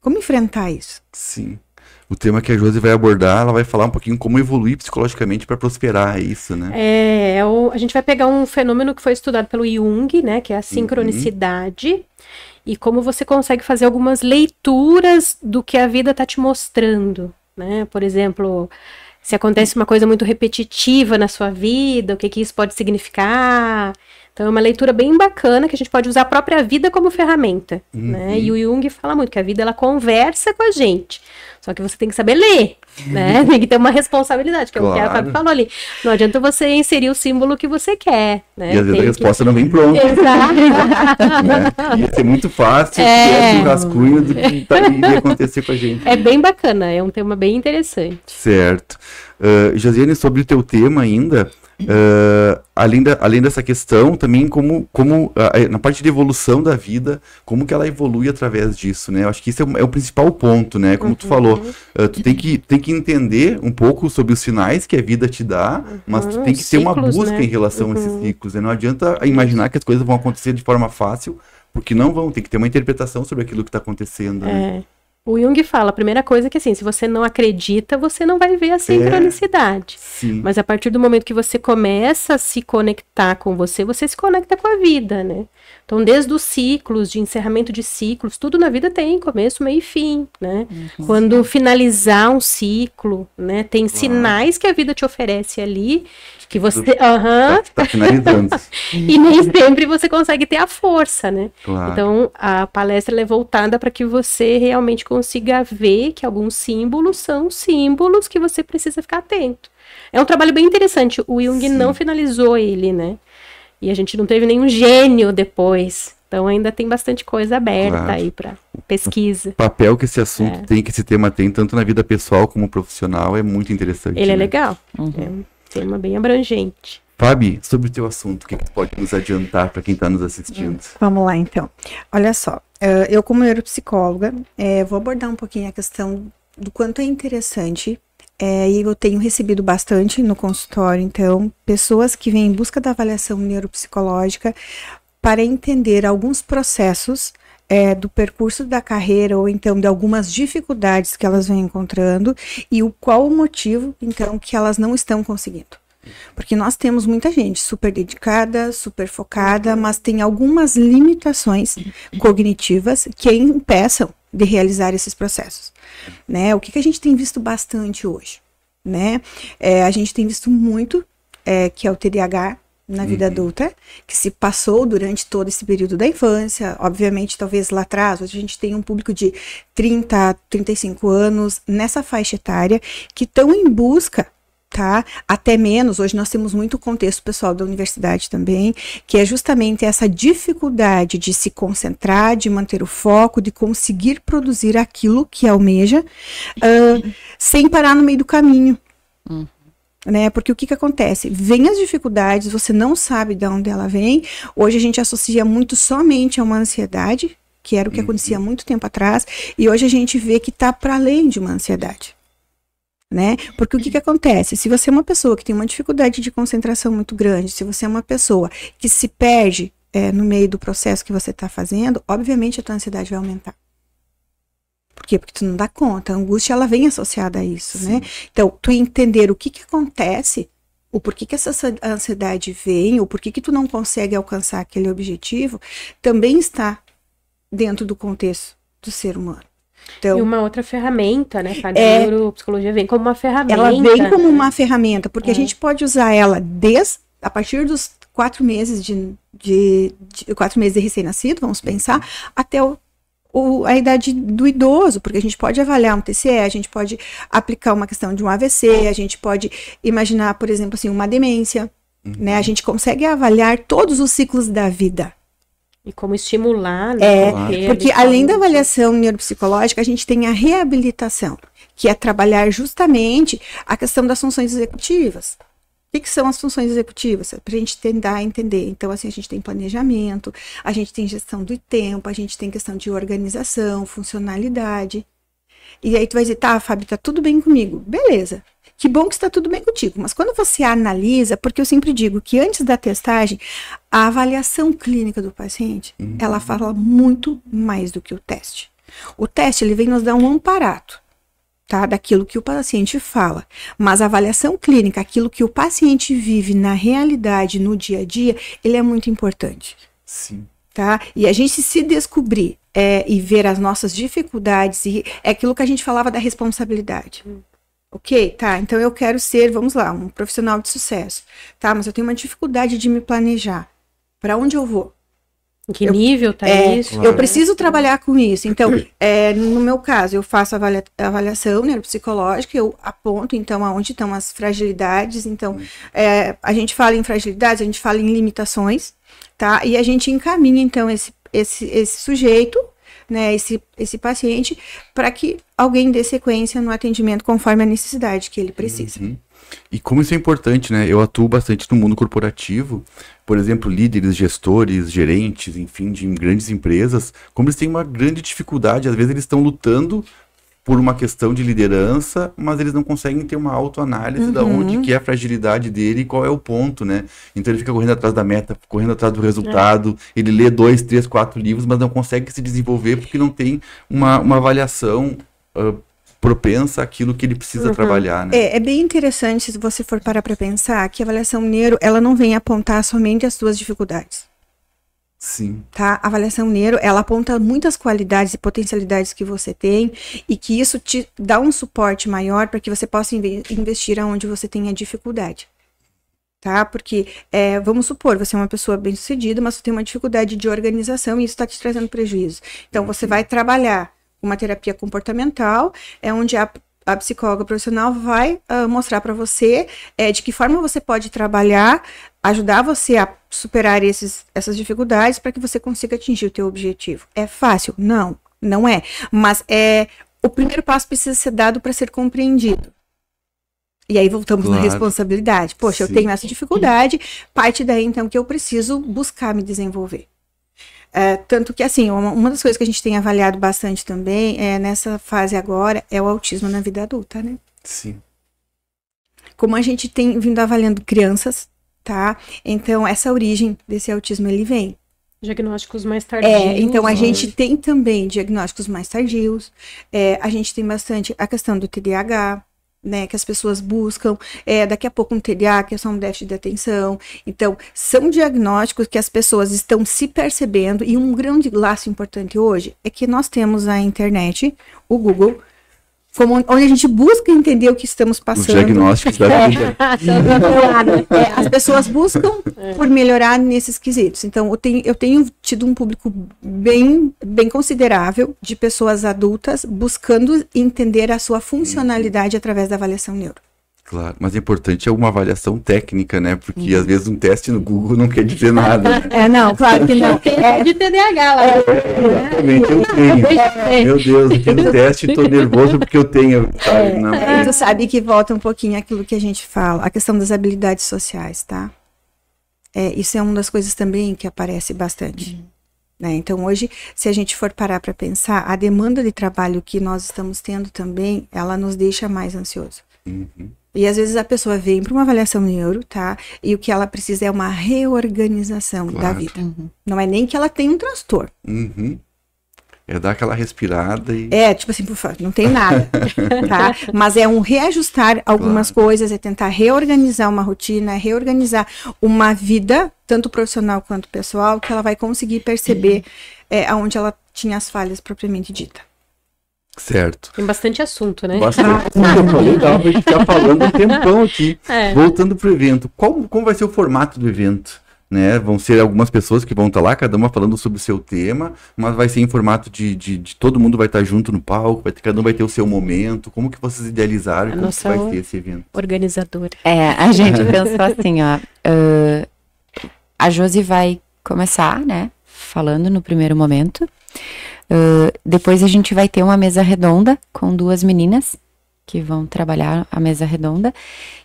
Como enfrentar isso? Sim o tema que a Josi vai abordar, ela vai falar um pouquinho como evoluir psicologicamente para prosperar, é isso, né? É, é o, a gente vai pegar um fenômeno que foi estudado pelo Jung, né, que é a uhum. sincronicidade, uhum. e como você consegue fazer algumas leituras do que a vida está te mostrando, né? Por exemplo, se acontece uma coisa muito repetitiva na sua vida, o que, que isso pode significar. Então é uma leitura bem bacana que a gente pode usar a própria vida como ferramenta, né? uhum. né? E o Jung fala muito que a vida ela conversa com a gente. Só que você tem que saber ler, né? tem que ter uma responsabilidade, que claro. é o que a Fábio falou ali. Não adianta você inserir o símbolo que você quer, né? E às vezes a resposta que... não vem pronta. Exato. né? Ia ser muito fácil, é... um rascunho do que tá, ia acontecer com a gente. É bem bacana, é um tema bem interessante. Certo. Uh, Josiane, sobre o teu tema ainda, Uh, além, da, além dessa questão, também como, como uh, na parte de evolução da vida, como que ela evolui através disso, né? Eu acho que esse é o, é o principal ponto, né? Como uhum. tu falou, uh, tu tem que, tem que entender um pouco sobre os sinais que a vida te dá, uhum. mas tu uhum. tem que os ter uma busca né? em relação uhum. a esses uhum. ciclos, né? Não adianta imaginar que as coisas vão acontecer de forma fácil, porque não vão, tem que ter uma interpretação sobre aquilo que está acontecendo. Né? É. Né? O Jung fala, a primeira coisa é que assim, se você não acredita, você não vai ver a é, sincronicidade. É, Mas a partir do momento que você começa a se conectar com você, você se conecta com a vida, né? Então, desde os ciclos, de encerramento de ciclos, tudo na vida tem começo, meio e fim, né? Uhum. Quando finalizar um ciclo, né? Tem sinais Uau. que a vida te oferece ali que você, tá aham, uh tá -huh. Tá finalizando. e nem sempre você consegue ter a força, né? Claro. Então, a palestra é voltada para que você realmente consiga ver que alguns símbolos são símbolos que você precisa ficar atento. É um trabalho bem interessante. O Jung Sim. não finalizou ele, né? E a gente não teve nenhum gênio depois. Então ainda tem bastante coisa aberta claro. aí para pesquisa. O papel que esse assunto é. tem, que esse tema tem, tanto na vida pessoal como profissional, é muito interessante. Ele é né? é legal. Uhum. É tema bem abrangente. Fabi, sobre o teu assunto, o que, que tu pode nos adiantar para quem está nos assistindo? Hum, vamos lá, então. Olha só, eh, eu como neuropsicóloga, eh, vou abordar um pouquinho a questão do quanto é interessante eh, e eu tenho recebido bastante no consultório, então, pessoas que vêm em busca da avaliação neuropsicológica para entender alguns processos é, do percurso da carreira ou então de algumas dificuldades que elas vêm encontrando e o qual o motivo, então, que elas não estão conseguindo. Porque nós temos muita gente super dedicada, super focada, mas tem algumas limitações cognitivas que impeçam de realizar esses processos. Né? O que, que a gente tem visto bastante hoje? Né? É, a gente tem visto muito é, que é o TDAH, na uhum. vida uhum. adulta, que se passou durante todo esse período da infância, obviamente, talvez lá atrás, hoje a gente tem um público de 30, 35 anos nessa faixa etária que estão em busca tá? Até menos, hoje nós temos muito contexto pessoal da universidade também, que é justamente essa dificuldade de se concentrar, de manter o foco, de conseguir produzir aquilo que almeja, uh, sem parar no meio do caminho. Uhum né? Porque o que, que acontece? Vem as dificuldades, você não sabe de onde ela vem. Hoje a gente associa muito somente a uma ansiedade, que era o que uhum. acontecia há muito tempo atrás, e hoje a gente vê que está para além de uma ansiedade. Né? Porque o que, que acontece? Se você é uma pessoa que tem uma dificuldade de concentração muito grande, se você é uma pessoa que se perde é, no meio do processo que você está fazendo, obviamente a tua ansiedade vai aumentar. Por quê? Porque tu não dá conta. A angústia, ela vem associada a isso, né? Sim. né? Então, tu entender o que que acontece, o porquê que essa ansiedade vem, o porquê que tu não consegue alcançar aquele objetivo, também está dentro do contexto do ser humano. Então, e uma outra ferramenta, né? A é, neuropsicologia vem como uma ferramenta. Ela vem é. como uma ferramenta, porque é. a gente pode usar ela desde a partir dos quatro meses de, de, de quatro meses de recém-nascido, vamos pensar, até o o, a idade do idoso, porque a gente pode avaliar um TCE, a gente pode aplicar uma questão de um AVC, a gente pode imaginar, por exemplo, assim, uma demência. Né? A gente consegue avaliar todos os ciclos da vida. E como estimular, né? É, claro. porque além da avaliação neuropsicológica, a gente tem a reabilitação, que é trabalhar justamente a questão das funções executivas. O que, são as funções executivas? Para a gente tentar entender. Então, assim, a gente tem planejamento, a gente tem gestão do tempo, a gente tem questão de organização, funcionalidade. E aí tu vai dizer, tá, Fábio, tá tudo bem comigo. Beleza. Que bom que está tudo bem contigo. Mas quando você analisa, porque eu sempre digo que antes da testagem, a avaliação clínica do paciente, uhum. ela fala muito mais do que o teste. O teste, ele vem nos dar um amparato tá? Daquilo que o paciente fala. Mas a avaliação clínica, aquilo que o paciente vive na realidade, no dia a dia, ele é muito importante. Sim. Tá? E a gente se descobrir é, e ver as nossas dificuldades, e é aquilo que a gente falava da responsabilidade. Hum. Ok, tá, então eu quero ser, vamos lá, um profissional de sucesso. Tá, mas eu tenho uma dificuldade de me planejar. Para onde eu vou? Em que eu, nível tá é, isso? Claro. Eu preciso trabalhar com isso. Então, é, no meu caso, eu faço avalia, avaliação neuropsicológica, eu aponto, então, aonde estão as fragilidades. Então, uhum. é, a gente fala em fragilidades, a gente fala em limitações, tá? E a gente encaminha, então, esse, esse, esse sujeito, né, esse, esse paciente, para que alguém dê sequência no atendimento conforme a necessidade que ele precisa. Uhum. E como isso é importante, né? Eu atuo bastante no mundo corporativo, por exemplo, líderes, gestores, gerentes, enfim, de grandes empresas, como eles têm uma grande dificuldade, às vezes eles estão lutando por uma questão de liderança, mas eles não conseguem ter uma autoanálise uhum. da onde que é a fragilidade dele e qual é o ponto, né? Então ele fica correndo atrás da meta, correndo atrás do resultado, é. ele lê dois, três, quatro livros, mas não consegue se desenvolver porque não tem uma, uma avaliação uh, propensa àquilo que ele precisa uhum. trabalhar, né? É, é, bem interessante se você for parar para pensar que a avaliação Neiro, ela não vem apontar somente as suas dificuldades. Sim. Tá? A avaliação Neiro, ela aponta muitas qualidades e potencialidades que você tem e que isso te dá um suporte maior para que você possa investir aonde você tem a dificuldade tá? Porque, é, vamos supor, você é uma pessoa bem-sucedida, mas você tem uma dificuldade de organização e isso está te trazendo prejuízo. Então, você vai trabalhar uma terapia comportamental, é onde a a psicóloga profissional vai uh, mostrar para você é, de que forma você pode trabalhar, ajudar você a superar esses, essas dificuldades para que você consiga atingir o teu objetivo. É fácil? Não, não é. Mas é o primeiro passo precisa ser dado para ser compreendido. E aí voltamos claro. na responsabilidade. Poxa, Sim. eu tenho essa dificuldade, parte daí então que eu preciso buscar me desenvolver. É, tanto que, assim, uma, uma, das coisas que a gente tem avaliado bastante também é nessa fase agora é o autismo na vida adulta, né? Sim. Como a gente tem vindo avaliando crianças, tá? Então, essa origem desse autismo, ele vem. Diagnósticos mais é, tardios. É, então a gente tem também diagnósticos mais tardios. É, a gente tem bastante a questão do TDAH, né, que as pessoas buscam, é, daqui a pouco um TDA, que é só um déficit de atenção. Então, são diagnósticos que as pessoas estão se percebendo, e um grande laço importante hoje é que nós temos a internet, o Google, como onde a gente busca entender o que estamos passando. Os diagnósticos é. então, da vida. é, as pessoas buscam por melhorar nesses quesitos. Então, eu tenho, eu tenho tido um público bem, bem considerável de pessoas adultas buscando entender a sua funcionalidade através da avaliação neuro. Claro, mas é importante é uma avaliação técnica, né? Porque às uhum. vezes um teste no Google não quer dizer nada. Né? É, não, claro que não. É de TDAH lá. É, exatamente, eu tenho. Meu Deus, aqui no teste estou nervoso porque eu tenho. Sabe? É, não, é. Tu sabe que volta um pouquinho aquilo que a gente fala, a questão das habilidades sociais, tá? É, isso é uma das coisas também que aparece bastante. Uhum. Né? Então, hoje, se a gente for parar para pensar, a demanda de trabalho que nós estamos tendo também, ela nos deixa mais ansioso. Uhum. E às vezes a pessoa vem para uma avaliação no euro, tá? E o que ela precisa é uma reorganização claro. da vida. Uhum. Não é nem que ela tenha um transtorno. Uhum. É dar aquela respirada e. É, tipo assim, por favor, não tem nada. tá? Mas é um reajustar algumas claro. coisas, é tentar reorganizar uma rotina, reorganizar uma vida, tanto profissional quanto pessoal, que ela vai conseguir perceber é, onde ela tinha as falhas propriamente dita. Certo. Tem bastante assunto, né? Bastante assunto. Eu falei, dá pra falando um tempão aqui. É. Voltando pro evento, qual, como vai ser o formato do evento? Né? Vão ser algumas pessoas que vão estar tá lá, cada uma falando sobre o seu tema, mas vai ser em formato de, de, de todo mundo vai estar tá junto no palco, vai ter, cada um vai ter o seu momento. Como que vocês idealizaram? A como que vai ser esse evento? Organizadora. É, a gente pensou assim, ó. Uh, a Josi vai começar, né? Falando no primeiro momento. Ah, depois a gente vai ter uma mesa redonda com duas meninas que vão trabalhar a mesa redonda.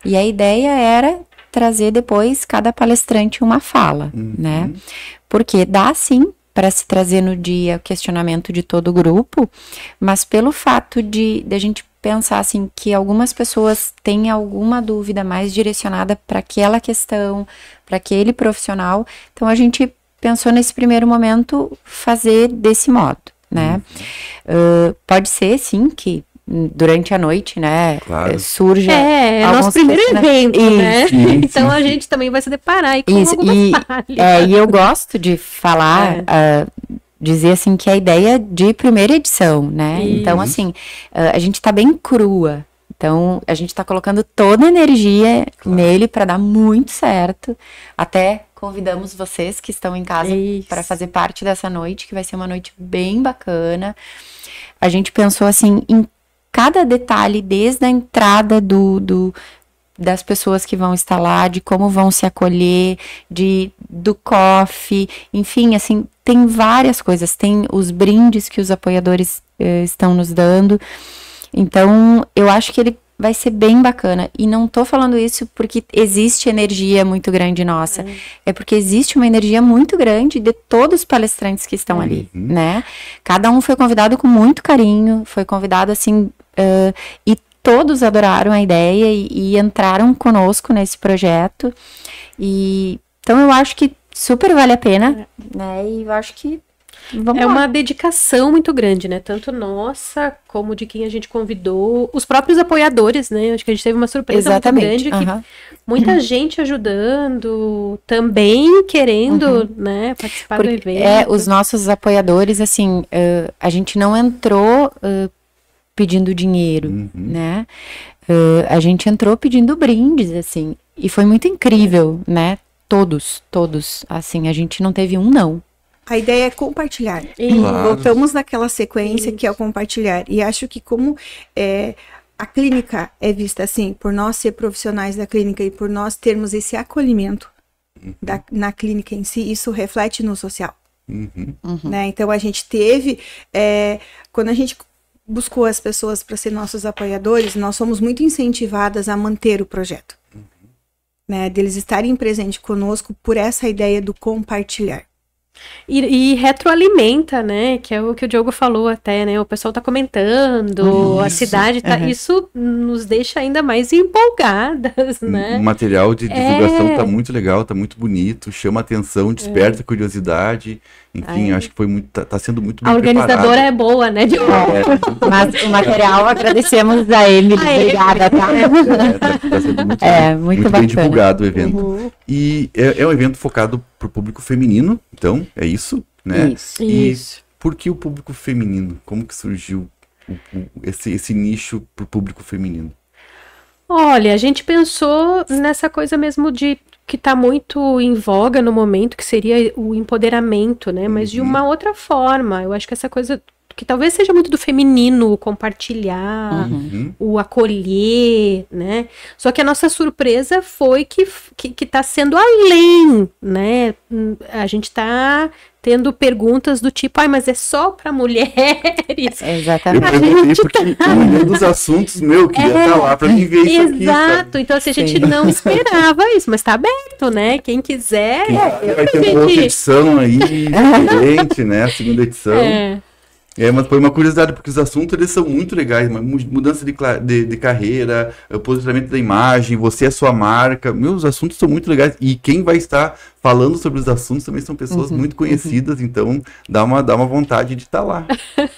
E a ideia era trazer depois cada palestrante uma fala, uhum. né? Porque dá sim para se trazer no dia o questionamento de todo o grupo, mas pelo fato de, de a gente pensar assim que algumas pessoas têm alguma dúvida mais direcionada para aquela questão, para aquele profissional, então a gente pensou nesse primeiro momento fazer desse modo, né? Uh, pode ser, sim, que durante a noite, né? Claro. Eh, Surge. É, é nosso primeiro coisas, né? evento, né? né? Isso, então isso. a gente também vai se deparar aí com isso, algumas e, falhas. É, e eu gosto de falar, é. uh, dizer assim, que a ideia de primeira edição, né? Então, assim, uh, a gente tá bem crua. Então, a gente tá colocando toda a energia claro. nele para dar muito certo. Até Convidamos vocês que estão em casa para fazer parte dessa noite, que vai ser uma noite bem bacana. A gente pensou assim em cada detalhe, desde a entrada do, do das pessoas que vão estar lá, de como vão se acolher, de do coffee, enfim, assim, tem várias coisas, tem os brindes que os apoiadores eh, estão nos dando. Então, eu acho que ele vai ser bem bacana. E não tô falando isso porque existe energia muito grande nossa. Uhum. É porque existe uma energia muito grande de todos os palestrantes que estão uhum. ali, né? Cada um foi convidado com muito carinho, foi convidado assim. Uh, e todos adoraram a ideia e, e entraram conosco nesse projeto. E então eu acho que super vale a pena, é. né? E eu acho que Vamos é lá. uma dedicação muito grande, né? Tanto nossa, como de quem a gente convidou, os próprios apoiadores, né? Acho que a gente teve uma surpresa Exatamente. muito grande. Uhum. muita uhum. gente ajudando, também querendo, uhum. né, participar Porque, do evento. É, os nossos apoiadores, assim, uh, a gente não entrou uh, pedindo dinheiro, uhum. né? Uh, a gente entrou pedindo brindes, assim, e foi muito incrível, né? Todos, todos, assim, a gente não teve um não. A ideia é compartilhar. claro. voltamos naquela sequência que é o compartilhar. E acho que como é, a clínica é vista assim, por nós ser profissionais da clínica e por nós termos esse acolhimento uhum. da, na clínica em si, isso reflete no social. Uhum. uhum. Né? Então a gente teve, é, quando a gente buscou as pessoas para ser nossos apoiadores, nós somos muito incentivadas a manter o projeto. Uhum. Né? Deles de estarem presentes conosco por essa ideia do compartilhar. E, e, retroalimenta, né? Que é o que o Diogo falou até, né? O pessoal tá comentando, isso, a cidade tá. É. Isso nos deixa ainda mais empolgadas, né? O material de divulgação é... tá muito legal, tá muito bonito, chama atenção, desperta é. curiosidade. Enfim, acho que foi muito. Tá, tá sendo muito bem A organizadora é boa, né? De é, tá Mas o material agradecemos a Emily. A obrigada, tá? É, tá, tá sendo muito, é, muito, muito bem divulgado o evento. Uhum. E é, é, um evento focado para o público feminino, então, é isso, né? Isso. E isso. por que o público feminino? Como que surgiu o, o, esse, esse nicho para o público feminino? Olha, a gente pensou nessa coisa mesmo de que está muito em voga no momento, que seria o empoderamento, né? Mas uhum. de uma uhum. outra forma. Eu acho que essa coisa que talvez seja muito do feminino, o compartilhar, uhum. o acolher, né? Só que a nossa surpresa foi que, que, está sendo além, né? Hum, a gente está tendo perguntas do tipo, ai, mas é só para mulheres. Exatamente. Eu perguntei porque tá... um dos assuntos meu que é, ia estar lá para me ver isso aqui. Exato. Então assim, a gente não esperava isso, mas está aberto, né? Quem quiser. Quem... É, vai ter gente... uma outra edição aí diferente, né? A segunda edição. É. É, mas foi uma curiosidade, porque os assuntos eles são muito legais, mudança de, de, de carreira, posicionamento da imagem, você é sua marca. Meus assuntos são muito legais. E quem vai estar falando sobre os assuntos também são pessoas uhum, muito uhum. conhecidas, uhum. então dá uma, dá uma vontade de estar tá lá.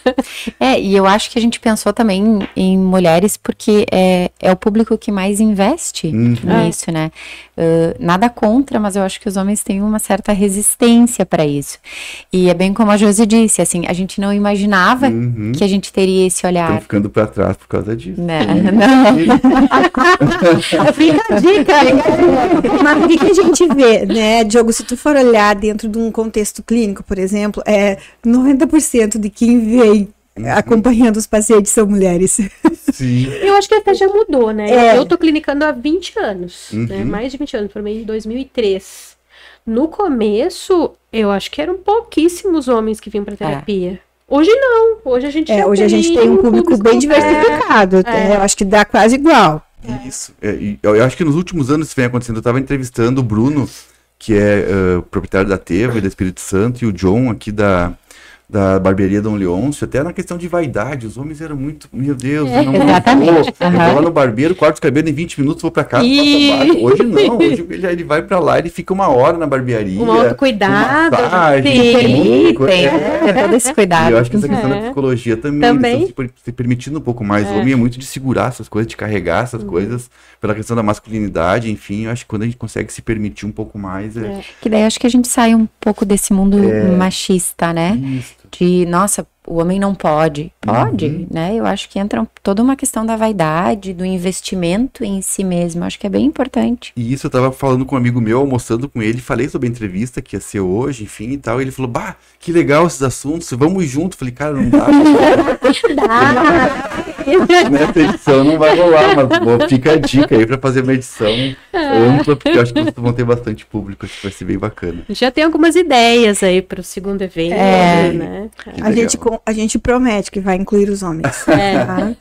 é, e eu acho que a gente pensou também em mulheres porque é, é o público que mais investe uhum. nisso, né? Uh, nada contra, mas eu acho que os homens têm uma certa resistência para isso. E é bem como a Josi disse, assim, a gente não imaginava uhum. que a gente teria esse olhar. Estão ficando para trás por causa disso. Né, não, não. fica a dica, Mas o que a gente vê, né? Diogo, se tu for olhar dentro de um contexto clínico, por exemplo, é 90% de quem vem uhum. acompanhando os pacientes são mulheres. Sim. Eu acho que até já mudou, né? É. Eu tô clinicando há 20 anos, né? uhum. né? mais de 20 anos, formei em 2003. No começo, eu acho que eram pouquíssimos homens que vinham para é. terapia. É. Hoje não, hoje a gente é, hoje a gente tem um público, bem diversificado. É. é. Eu acho que dá quase igual. Isso. É, eu, acho que nos últimos anos isso vem acontecendo. Eu estava entrevistando o Bruno que é uh, proprietário da Teva e da Espírito Santo, e o John aqui da, da barbearia Dom Leôncio, até na questão de vaidade, os homens eram muito, meu Deus, é, eu não exatamente. Vou, uhum. eu lá no barbeiro, corto os cabelos em 20 minutos, vou para casa, e... Tá hoje não, hoje ele vai para lá, ele fica uma hora na barbearia. Um autocuidado. Massagem, tem, um tem, é, tem todo esse cuidado. E eu acho que essa questão da psicologia também, também. Se, se permitindo um pouco mais, o homem é, é muito de segurar essas coisas, de carregar essas uhum. coisas, pela questão da masculinidade, enfim, eu acho que quando a gente consegue se permitir um pouco mais... É... é que daí acho que a gente sai um pouco desse mundo é. machista, né? Isso de nossa, o homem não pode. Uhum. Pode, uhum. né? Eu acho que entra toda uma questão da vaidade, do investimento em si mesmo. Acho que é bem importante. E isso eu tava falando com um amigo meu, almoçando com ele, falei sobre a entrevista que ia ser hoje, enfim e tal. E ele falou: Bah, que legal esses assuntos, vamos junto. Falei, cara, não dá. Nessa né, edição não vai rolar, mas bom, fica a dica aí pra fazer uma edição é. ampla, porque eu acho que vocês vão ter bastante público, acho que vai ser bem bacana. Já tem algumas ideias aí pro segundo evento, é, né? A gente a gente promete que vai incluir os homens. É. Tá?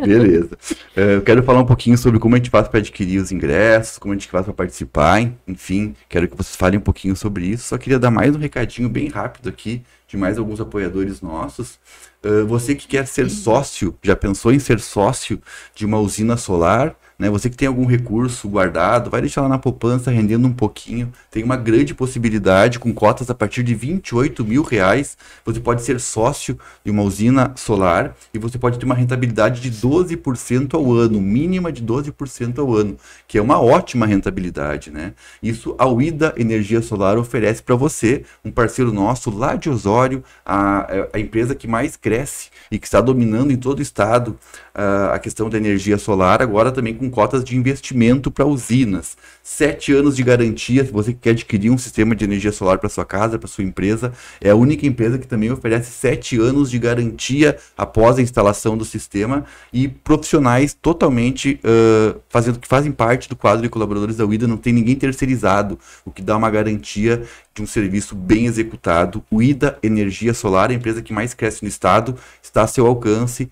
Beleza. É, eu quero falar um pouquinho sobre como a gente faz para adquirir os ingressos, como a gente faz para participar, enfim. Quero que vocês falem um pouquinho sobre isso. Só queria dar mais um recadinho bem rápido aqui de mais alguns apoiadores nossos. Ah, você que quer ser sócio, já pensou em ser sócio de uma usina solar? Né? Você que tem algum recurso guardado, vai deixar lá na poupança rendendo um pouquinho. Tem uma grande possibilidade com cotas a partir de 28 mil reais. Você pode ser sócio de uma usina solar e você pode ter uma rentabilidade de 12% ao ano, mínima de 12% ao ano, que é uma ótima rentabilidade, né? Isso a UIDA Energia Solar oferece para você, um parceiro nosso lá de Osório, a, a empresa que mais cresce e que está dominando em todo o estado uh, a questão da energia solar, agora também com com cotas de investimento para usinas. Sete anos de garantia se você quer adquirir um sistema de energia solar para sua casa, para sua empresa. É a única empresa que também oferece sete anos de garantia após a instalação do sistema e profissionais totalmente uh, fazendo que fazem parte do quadro de colaboradores da UIDA, não tem ninguém terceirizado, o que dá uma garantia de um serviço bem executado. UIDA Energia Solar, a empresa que mais cresce no estado, está a seu alcance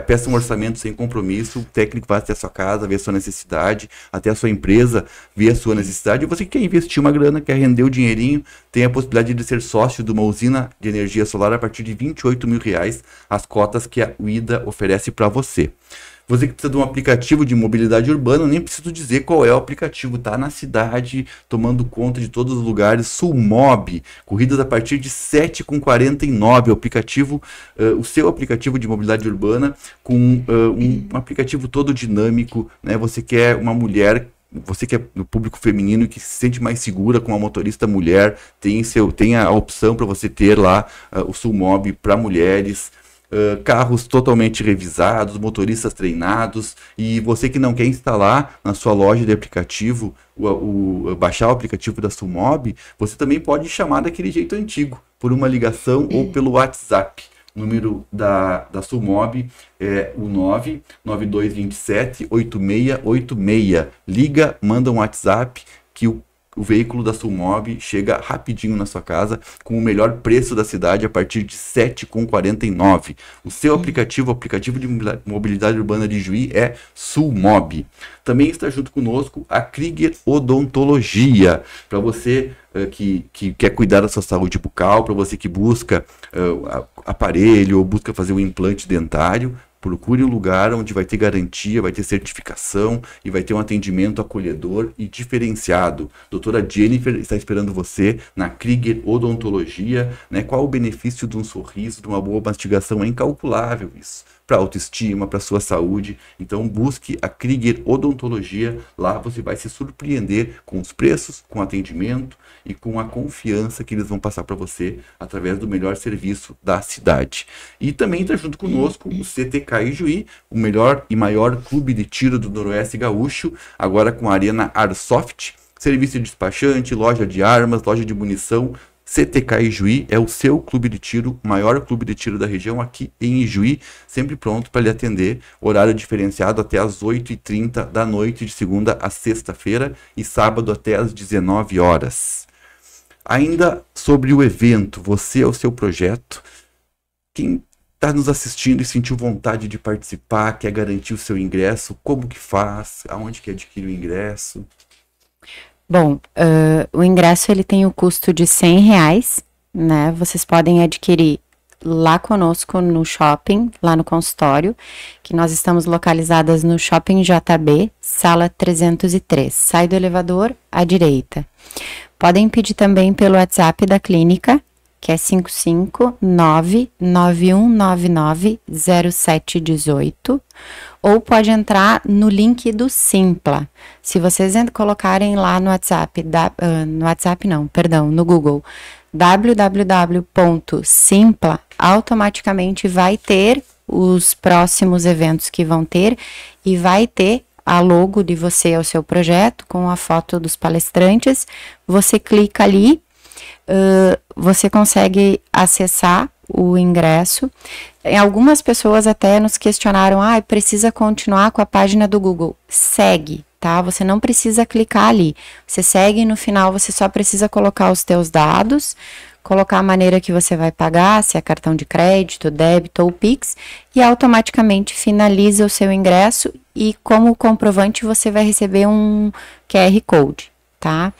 peça um orçamento sem compromisso, o técnico vai até a sua casa, vê a sua necessidade, até a sua empresa vê a sua necessidade, e você quer investir uma grana, quer render o dinheirinho, tem a possibilidade de ser sócio de uma usina de energia solar a partir de 28 mil reais, as cotas que a UIDA oferece para você. Você que precisa de um aplicativo de mobilidade urbana, nem preciso dizer qual é o aplicativo, tá na cidade, tomando conta de todos os lugares. Sulmob, corridas a partir de 7,49, é o aplicativo, uh, o seu aplicativo de mobilidade urbana, com uh, um, um aplicativo todo dinâmico, né? Você quer uma mulher você que é do público feminino e que se sente mais segura com uma motorista mulher, tem, seu, tem a opção para você ter lá uh, o Sulmob para mulheres carros totalmente revisados, motoristas treinados, e você que não quer instalar na sua loja de aplicativo, o, o, baixar o aplicativo da Sumob, você também pode chamar daquele jeito antigo, por uma ligação ou pelo WhatsApp. O número da, da Sumob é o 99227 8686. Liga, manda um WhatsApp que o o veículo da Sulmob chega rapidinho na sua casa com o melhor preço da cidade a partir de R$ 7,49. O seu aplicativo, o aplicativo de mobilidade urbana de Juí é Sulmob. Também está junto conosco a Krieger Odontologia, para você uh, que, que quer cuidar da sua saúde bucal, para você que busca uh, aparelho ou busca fazer um implante dentário, Procure um lugar onde vai ter garantia, vai ter certificação e vai ter um atendimento acolhedor e diferenciado. Doutora Jennifer está esperando você na Krieger Odontologia. Né? Qual o benefício de um sorriso, de uma boa mastigação? É incalculável isso para autoestima, para sua saúde. Então busque a Krieger Odontologia, lá você vai se surpreender com os preços, com o atendimento e com a confiança que eles vão passar para você através do melhor serviço da cidade. E também está junto conosco o CTK Ijuí, o melhor e maior clube de tiro do Noroeste Gaúcho, agora com a Arena Arsoft, serviço de despachante, loja de armas, loja de munição, CTK Ijuí é o seu clube de tiro, maior clube de tiro da região aqui em Ijuí, sempre pronto para lhe atender, horário diferenciado até às 8h30 da noite, de segunda a sexta-feira e sábado até às 19 horas. Ainda sobre o evento, você é o seu projeto, quem está nos assistindo e sentiu vontade de participar, quer garantir o seu ingresso, como que faz, aonde que adquire o ingresso? Bom, uh, o ingresso ele tem o custo de 100 reais, né? Vocês podem adquirir lá conosco no shopping, lá no consultório, que nós estamos localizadas no Shopping JB, sala 303. Sai do elevador à direita. Podem pedir também pelo WhatsApp da clínica, que é 55991990718 ou pode entrar no link do Simpla. Se vocês colocarem lá no WhatsApp, da, uh, no WhatsApp não, perdão, no Google, www.simpla, automaticamente vai ter os próximos eventos que vão ter e vai ter a logo de você ao seu projeto com a foto dos palestrantes. Você clica ali, uh, você consegue acessar o ingresso. Algumas pessoas até nos questionaram: ah, precisa continuar com a página do Google? Segue, tá? Você não precisa clicar ali. Você segue e no final você só precisa colocar os teus dados, colocar a maneira que você vai pagar, se é cartão de crédito, débito ou Pix, e automaticamente finaliza o seu ingresso e como comprovante você vai receber um QR Code, tá?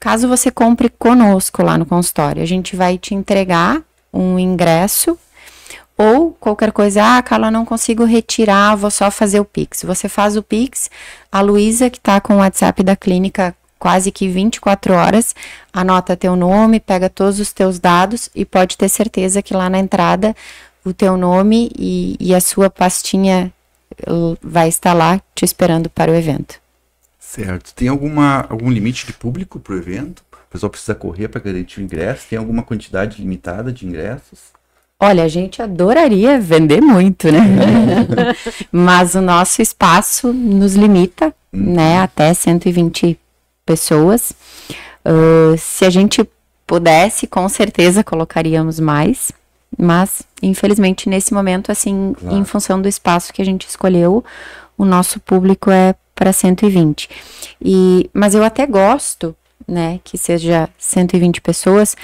Caso você compre conosco lá no consultório, a gente vai te entregar um ingresso ou qualquer coisa, ah, Carla, não consigo retirar, vou só fazer o Pix. Você faz o Pix, a Luísa, que está com o WhatsApp da clínica quase que 24 horas, anota teu nome, pega todos os teus dados e pode ter certeza que lá na entrada o teu nome e, e a sua pastinha eh, vai estar lá te esperando para o evento. Certo. Tem alguma, algum limite de público para o evento? pessoal precisa correr para garantir o ingresso? Tem alguma quantidade limitada de ingressos? Olha, a gente adoraria vender muito, né? Mas o nosso espaço nos limita, hum. né? Até 120 pessoas. Uh, se a gente pudesse, com certeza colocaríamos mais. Mas, infelizmente, nesse momento, assim, claro. em função do espaço que a gente escolheu, o nosso público é para 120. E, mas eu até gosto né, que seja 120 pessoas,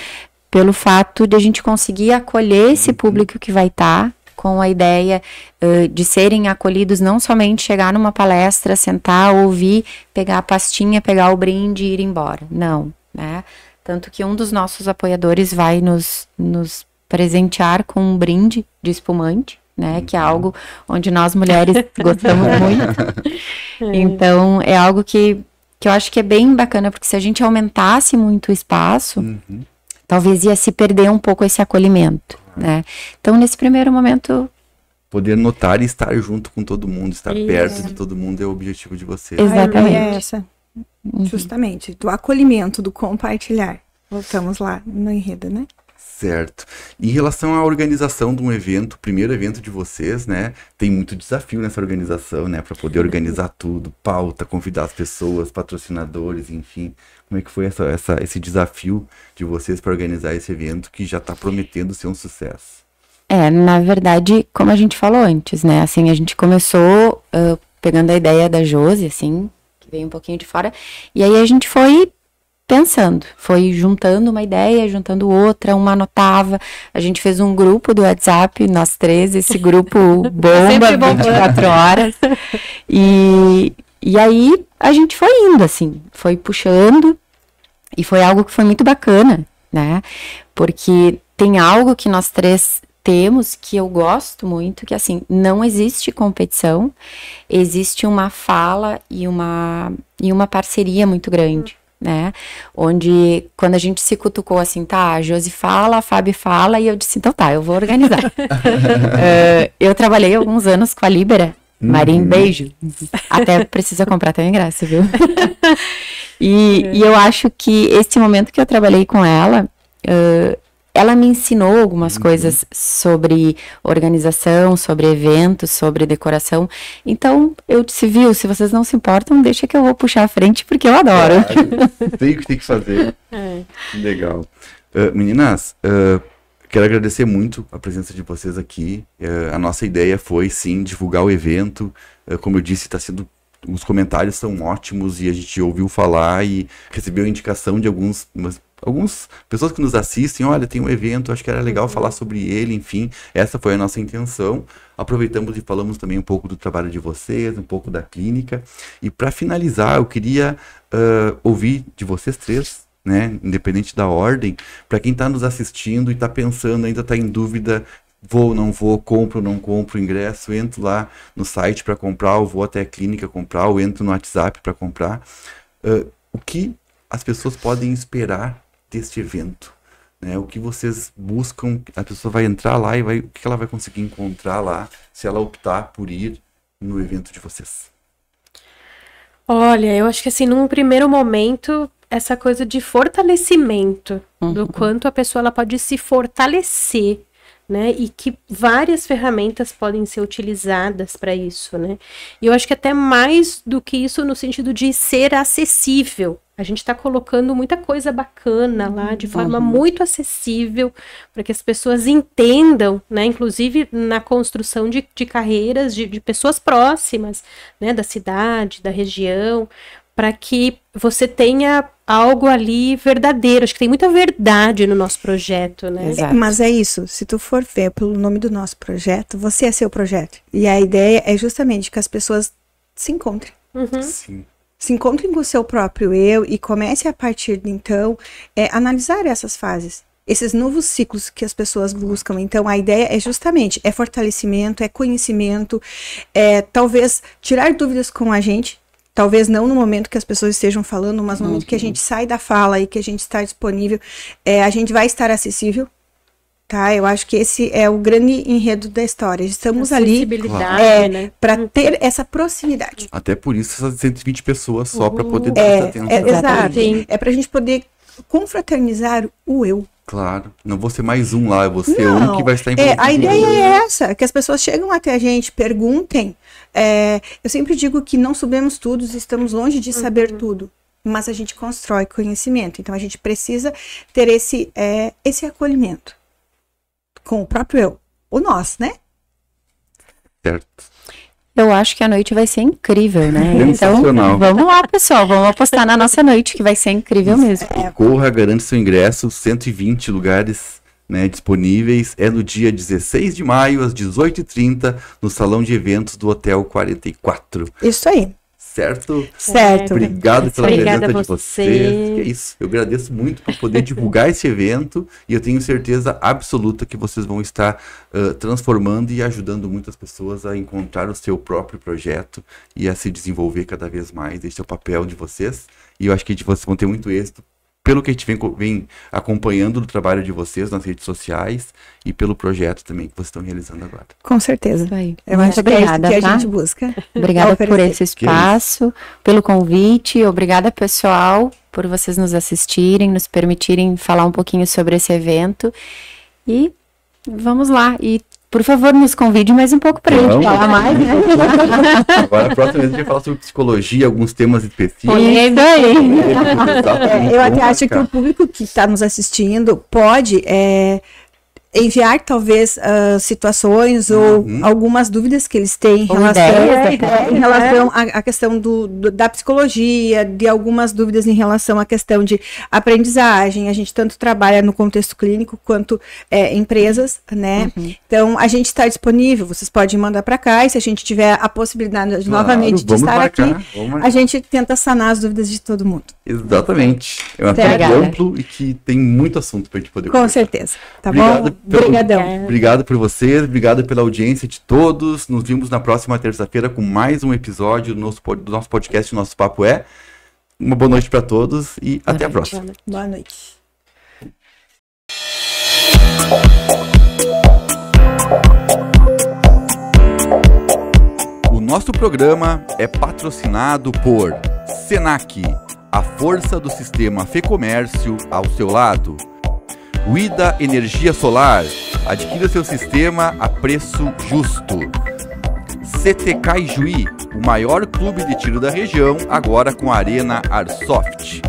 pelo fato de a gente conseguir acolher esse uhum. público que vai estar, tá, com a ideia uh, de serem acolhidos, não somente chegar numa palestra, sentar, ouvir, pegar a pastinha, pegar o brinde e ir embora. Não, né? Tanto que um dos nossos apoiadores vai nos, nos presentear com um brinde de espumante, né? Que é algo onde nós mulheres gostamos muito. É. Então, é algo que que eu acho que é bem bacana, porque se a gente aumentasse muito o espaço, uhum. talvez ia se perder um pouco esse acolhimento, uhum. né? Então, nesse primeiro momento... Poder notar e estar junto com todo mundo, estar Isso. perto de todo mundo é o objetivo de vocês. Exatamente. É essa. Uhum. Justamente, do acolhimento, do compartilhar. Voltamos lá no enredo, né? Certo. Em relação à organização de um evento, primeiro evento de vocês, né? Tem muito desafio nessa organização, né? Para poder organizar tudo, pauta, convidar as pessoas, patrocinadores, enfim. Como é que foi essa, essa esse desafio de vocês para organizar esse evento que já está prometendo ser um sucesso? É, na verdade, como a gente falou antes, né? Assim, a gente começou uh, pegando a ideia da Josi, assim, que veio um pouquinho de fora, e aí a gente foi pensando. Foi juntando uma ideia, juntando outra, uma anotava. A gente fez um grupo do WhatsApp, nós três, esse grupo é bomba 24 né? horas. E, e aí a gente foi indo, assim, foi puxando. E foi algo que foi muito bacana, né? Porque tem algo que nós três temos que eu gosto muito, que assim, não existe competição, existe uma fala e uma e uma parceria muito grande né? Onde quando a gente se cutucou assim, tá, a Josi fala, a Fábio fala, e eu disse, então tá, eu vou organizar. uh, eu trabalhei alguns anos com a Libera. Uhum. Marim, beijo. Até precisa comprar teu ingresso, viu? e, e, eu acho que esse momento que eu trabalhei com ela, uh, ela me ensinou algumas uhum. coisas sobre organização, sobre eventos, sobre decoração. Então, eu disse, viu, se vocês não se importam, deixa que eu vou puxar a frente, porque eu adoro. Claro. tem, tem que fazer. É. Legal. Uh, meninas, uh, quero agradecer muito a presença de vocês aqui. Uh, a nossa ideia foi, sim, divulgar o evento. como eu disse, está sendo os comentários são ótimos e a gente ouviu falar e recebeu indicação de alguns algumas pessoas que nos assistem, olha, tem um evento, acho que era legal uhum. falar sobre ele, enfim, essa foi a nossa intenção. Aproveitamos e falamos também um pouco do trabalho de vocês, um pouco da clínica. E para finalizar, eu queria uh, ouvir de vocês três, né, independente da ordem, para quem está nos assistindo e está pensando, ainda está em dúvida vou, não vou, compro, não compro ingresso, entro lá no site para comprar, ou vou até a clínica comprar, ou entro no WhatsApp para comprar. Uh, o que as pessoas podem esperar deste evento? Né? O que vocês buscam? A pessoa vai entrar lá e vai, o que ela vai conseguir encontrar lá se ela optar por ir no evento de vocês? Olha, eu acho que assim, num primeiro momento, essa coisa de fortalecimento, uhum. do quanto a pessoa ela pode se fortalecer né? E que várias ferramentas podem ser utilizadas para isso, né? E eu acho que até mais do que isso no sentido de ser acessível. A gente está colocando muita coisa bacana lá, de uhum. forma uhum. muito acessível, para que as pessoas entendam, né? Inclusive na construção de, de carreiras de, de pessoas próximas, né? Da cidade, da região, para que você tenha algo ali verdadeiro. Acho que tem muita verdade no nosso projeto, né? Exato. É, mas é isso. Se tu for ver pelo nome do nosso projeto, você é seu projeto. E a ideia é justamente que as pessoas se encontrem. Uhum. Sim se encontrem com o seu próprio eu e comece a partir de então é, analisar essas fases, esses novos ciclos que as pessoas buscam. Então a ideia é justamente é fortalecimento, é conhecimento, é talvez tirar dúvidas com a gente talvez não no momento que as pessoas estejam falando, mas no momento que a uhum. gente sai da fala e que a gente está disponível, é, a gente vai estar acessível. Tá, eu acho que esse é o grande enredo da história. Estamos ali é, né? para ter essa proximidade. Até por isso essas 120 pessoas só para uh. poder dar é, é, atenção. É, exato. É para a gente poder confraternizar o eu. Claro, não vou ser mais um lá, eu vou ser não, um que vai estar em é, A ideia é essa, que as pessoas chegam até a gente, perguntem, é, eu sempre digo que não sabemos tudo, estamos longe de saber uhum. tudo, mas a gente constrói conhecimento. Então a gente precisa ter esse, é, esse acolhimento com o próprio eu, o nosso, né? Certo. Eu acho que a noite vai ser incrível, né? Então, vamos lá, pessoal. Vamos apostar na nossa noite, que vai ser incrível mesmo. É. Corra, garante seu ingresso, 120 lugares né, disponíveis é no dia 16 de maio, às 18h30, no Salão de Eventos do Hotel 44. Isso aí. Certo? Certo. Obrigado pela Obrigada presença de vocês. é isso. Eu agradeço muito por poder divulgar esse evento e eu tenho certeza absoluta que vocês vão estar uh, transformando e ajudando muitas pessoas a encontrar o seu próprio projeto e a se desenvolver cada vez mais. Este é o papel de vocês e eu acho que vocês vão ter muito êxito pelo que a gente vem, vem, acompanhando do trabalho de vocês nas redes sociais e pelo projeto também que vocês estão realizando agora. Com certeza. Vai. Eu Muito acho obrigada, que é isso que tá? a gente busca. Obrigada por esse espaço, pelo convite, obrigada pessoal por vocês nos assistirem, nos permitirem falar um pouquinho sobre esse evento e vamos lá e por favor, nos convide mais um pouco para a gente falar mais. Né? Agora, a próxima vez a gente vai falar sobre psicologia, alguns temas específicos. Isso aí. É, eu até acho que o público que está nos assistindo pode é, enviar talvez uh, situações ou uhum. algumas dúvidas que eles têm em relação, ideias, né? ideias, em relação né? à questão do, do, da psicologia, de algumas dúvidas em relação à questão de aprendizagem. A gente tanto trabalha no contexto clínico quanto é, empresas, né? Uhum. Então a gente está disponível. Vocês podem mandar para cá e se a gente tiver a possibilidade claro, novamente de estar aqui, vamos... a gente tenta sanar as dúvidas de todo mundo. Exatamente. É um assunto amplo e que tem muito assunto para a gente poder. Com conversar. certeza. Tá Obrigado bom? Obrigadão. Obrigado por vocês, obrigado pela audiência de todos. Nos vimos na próxima terça-feira com mais um episódio do nosso, do nosso podcast, do nosso Papo É. Uma boa noite para todos e boa até noite, a próxima. Boa noite. O nosso programa é patrocinado por Senac, a força do sistema Fecomércio ao seu lado. Uida Energia Solar. Adquira seu sistema a preço justo. CTK Juí, o maior clube de tiro da região, agora com a Arena Arsoft.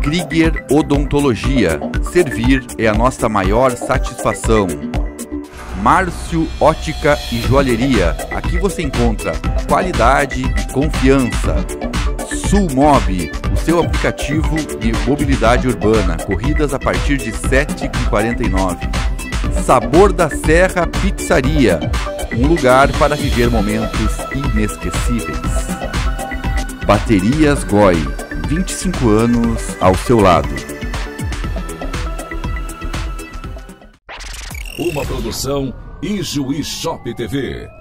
Krieger Odontologia. Servir é a nossa maior satisfação. Márcio Ótica e Joalheria. Aqui você encontra qualidade e confiança. Sulmob, o seu aplicativo de mobilidade urbana, corridas a partir de 7,49. Sabor da Serra Pizzaria, um lugar para viver momentos inesquecíveis. Baterias Goi, 25 anos ao seu lado. Uma produção Ijuí Shop TV.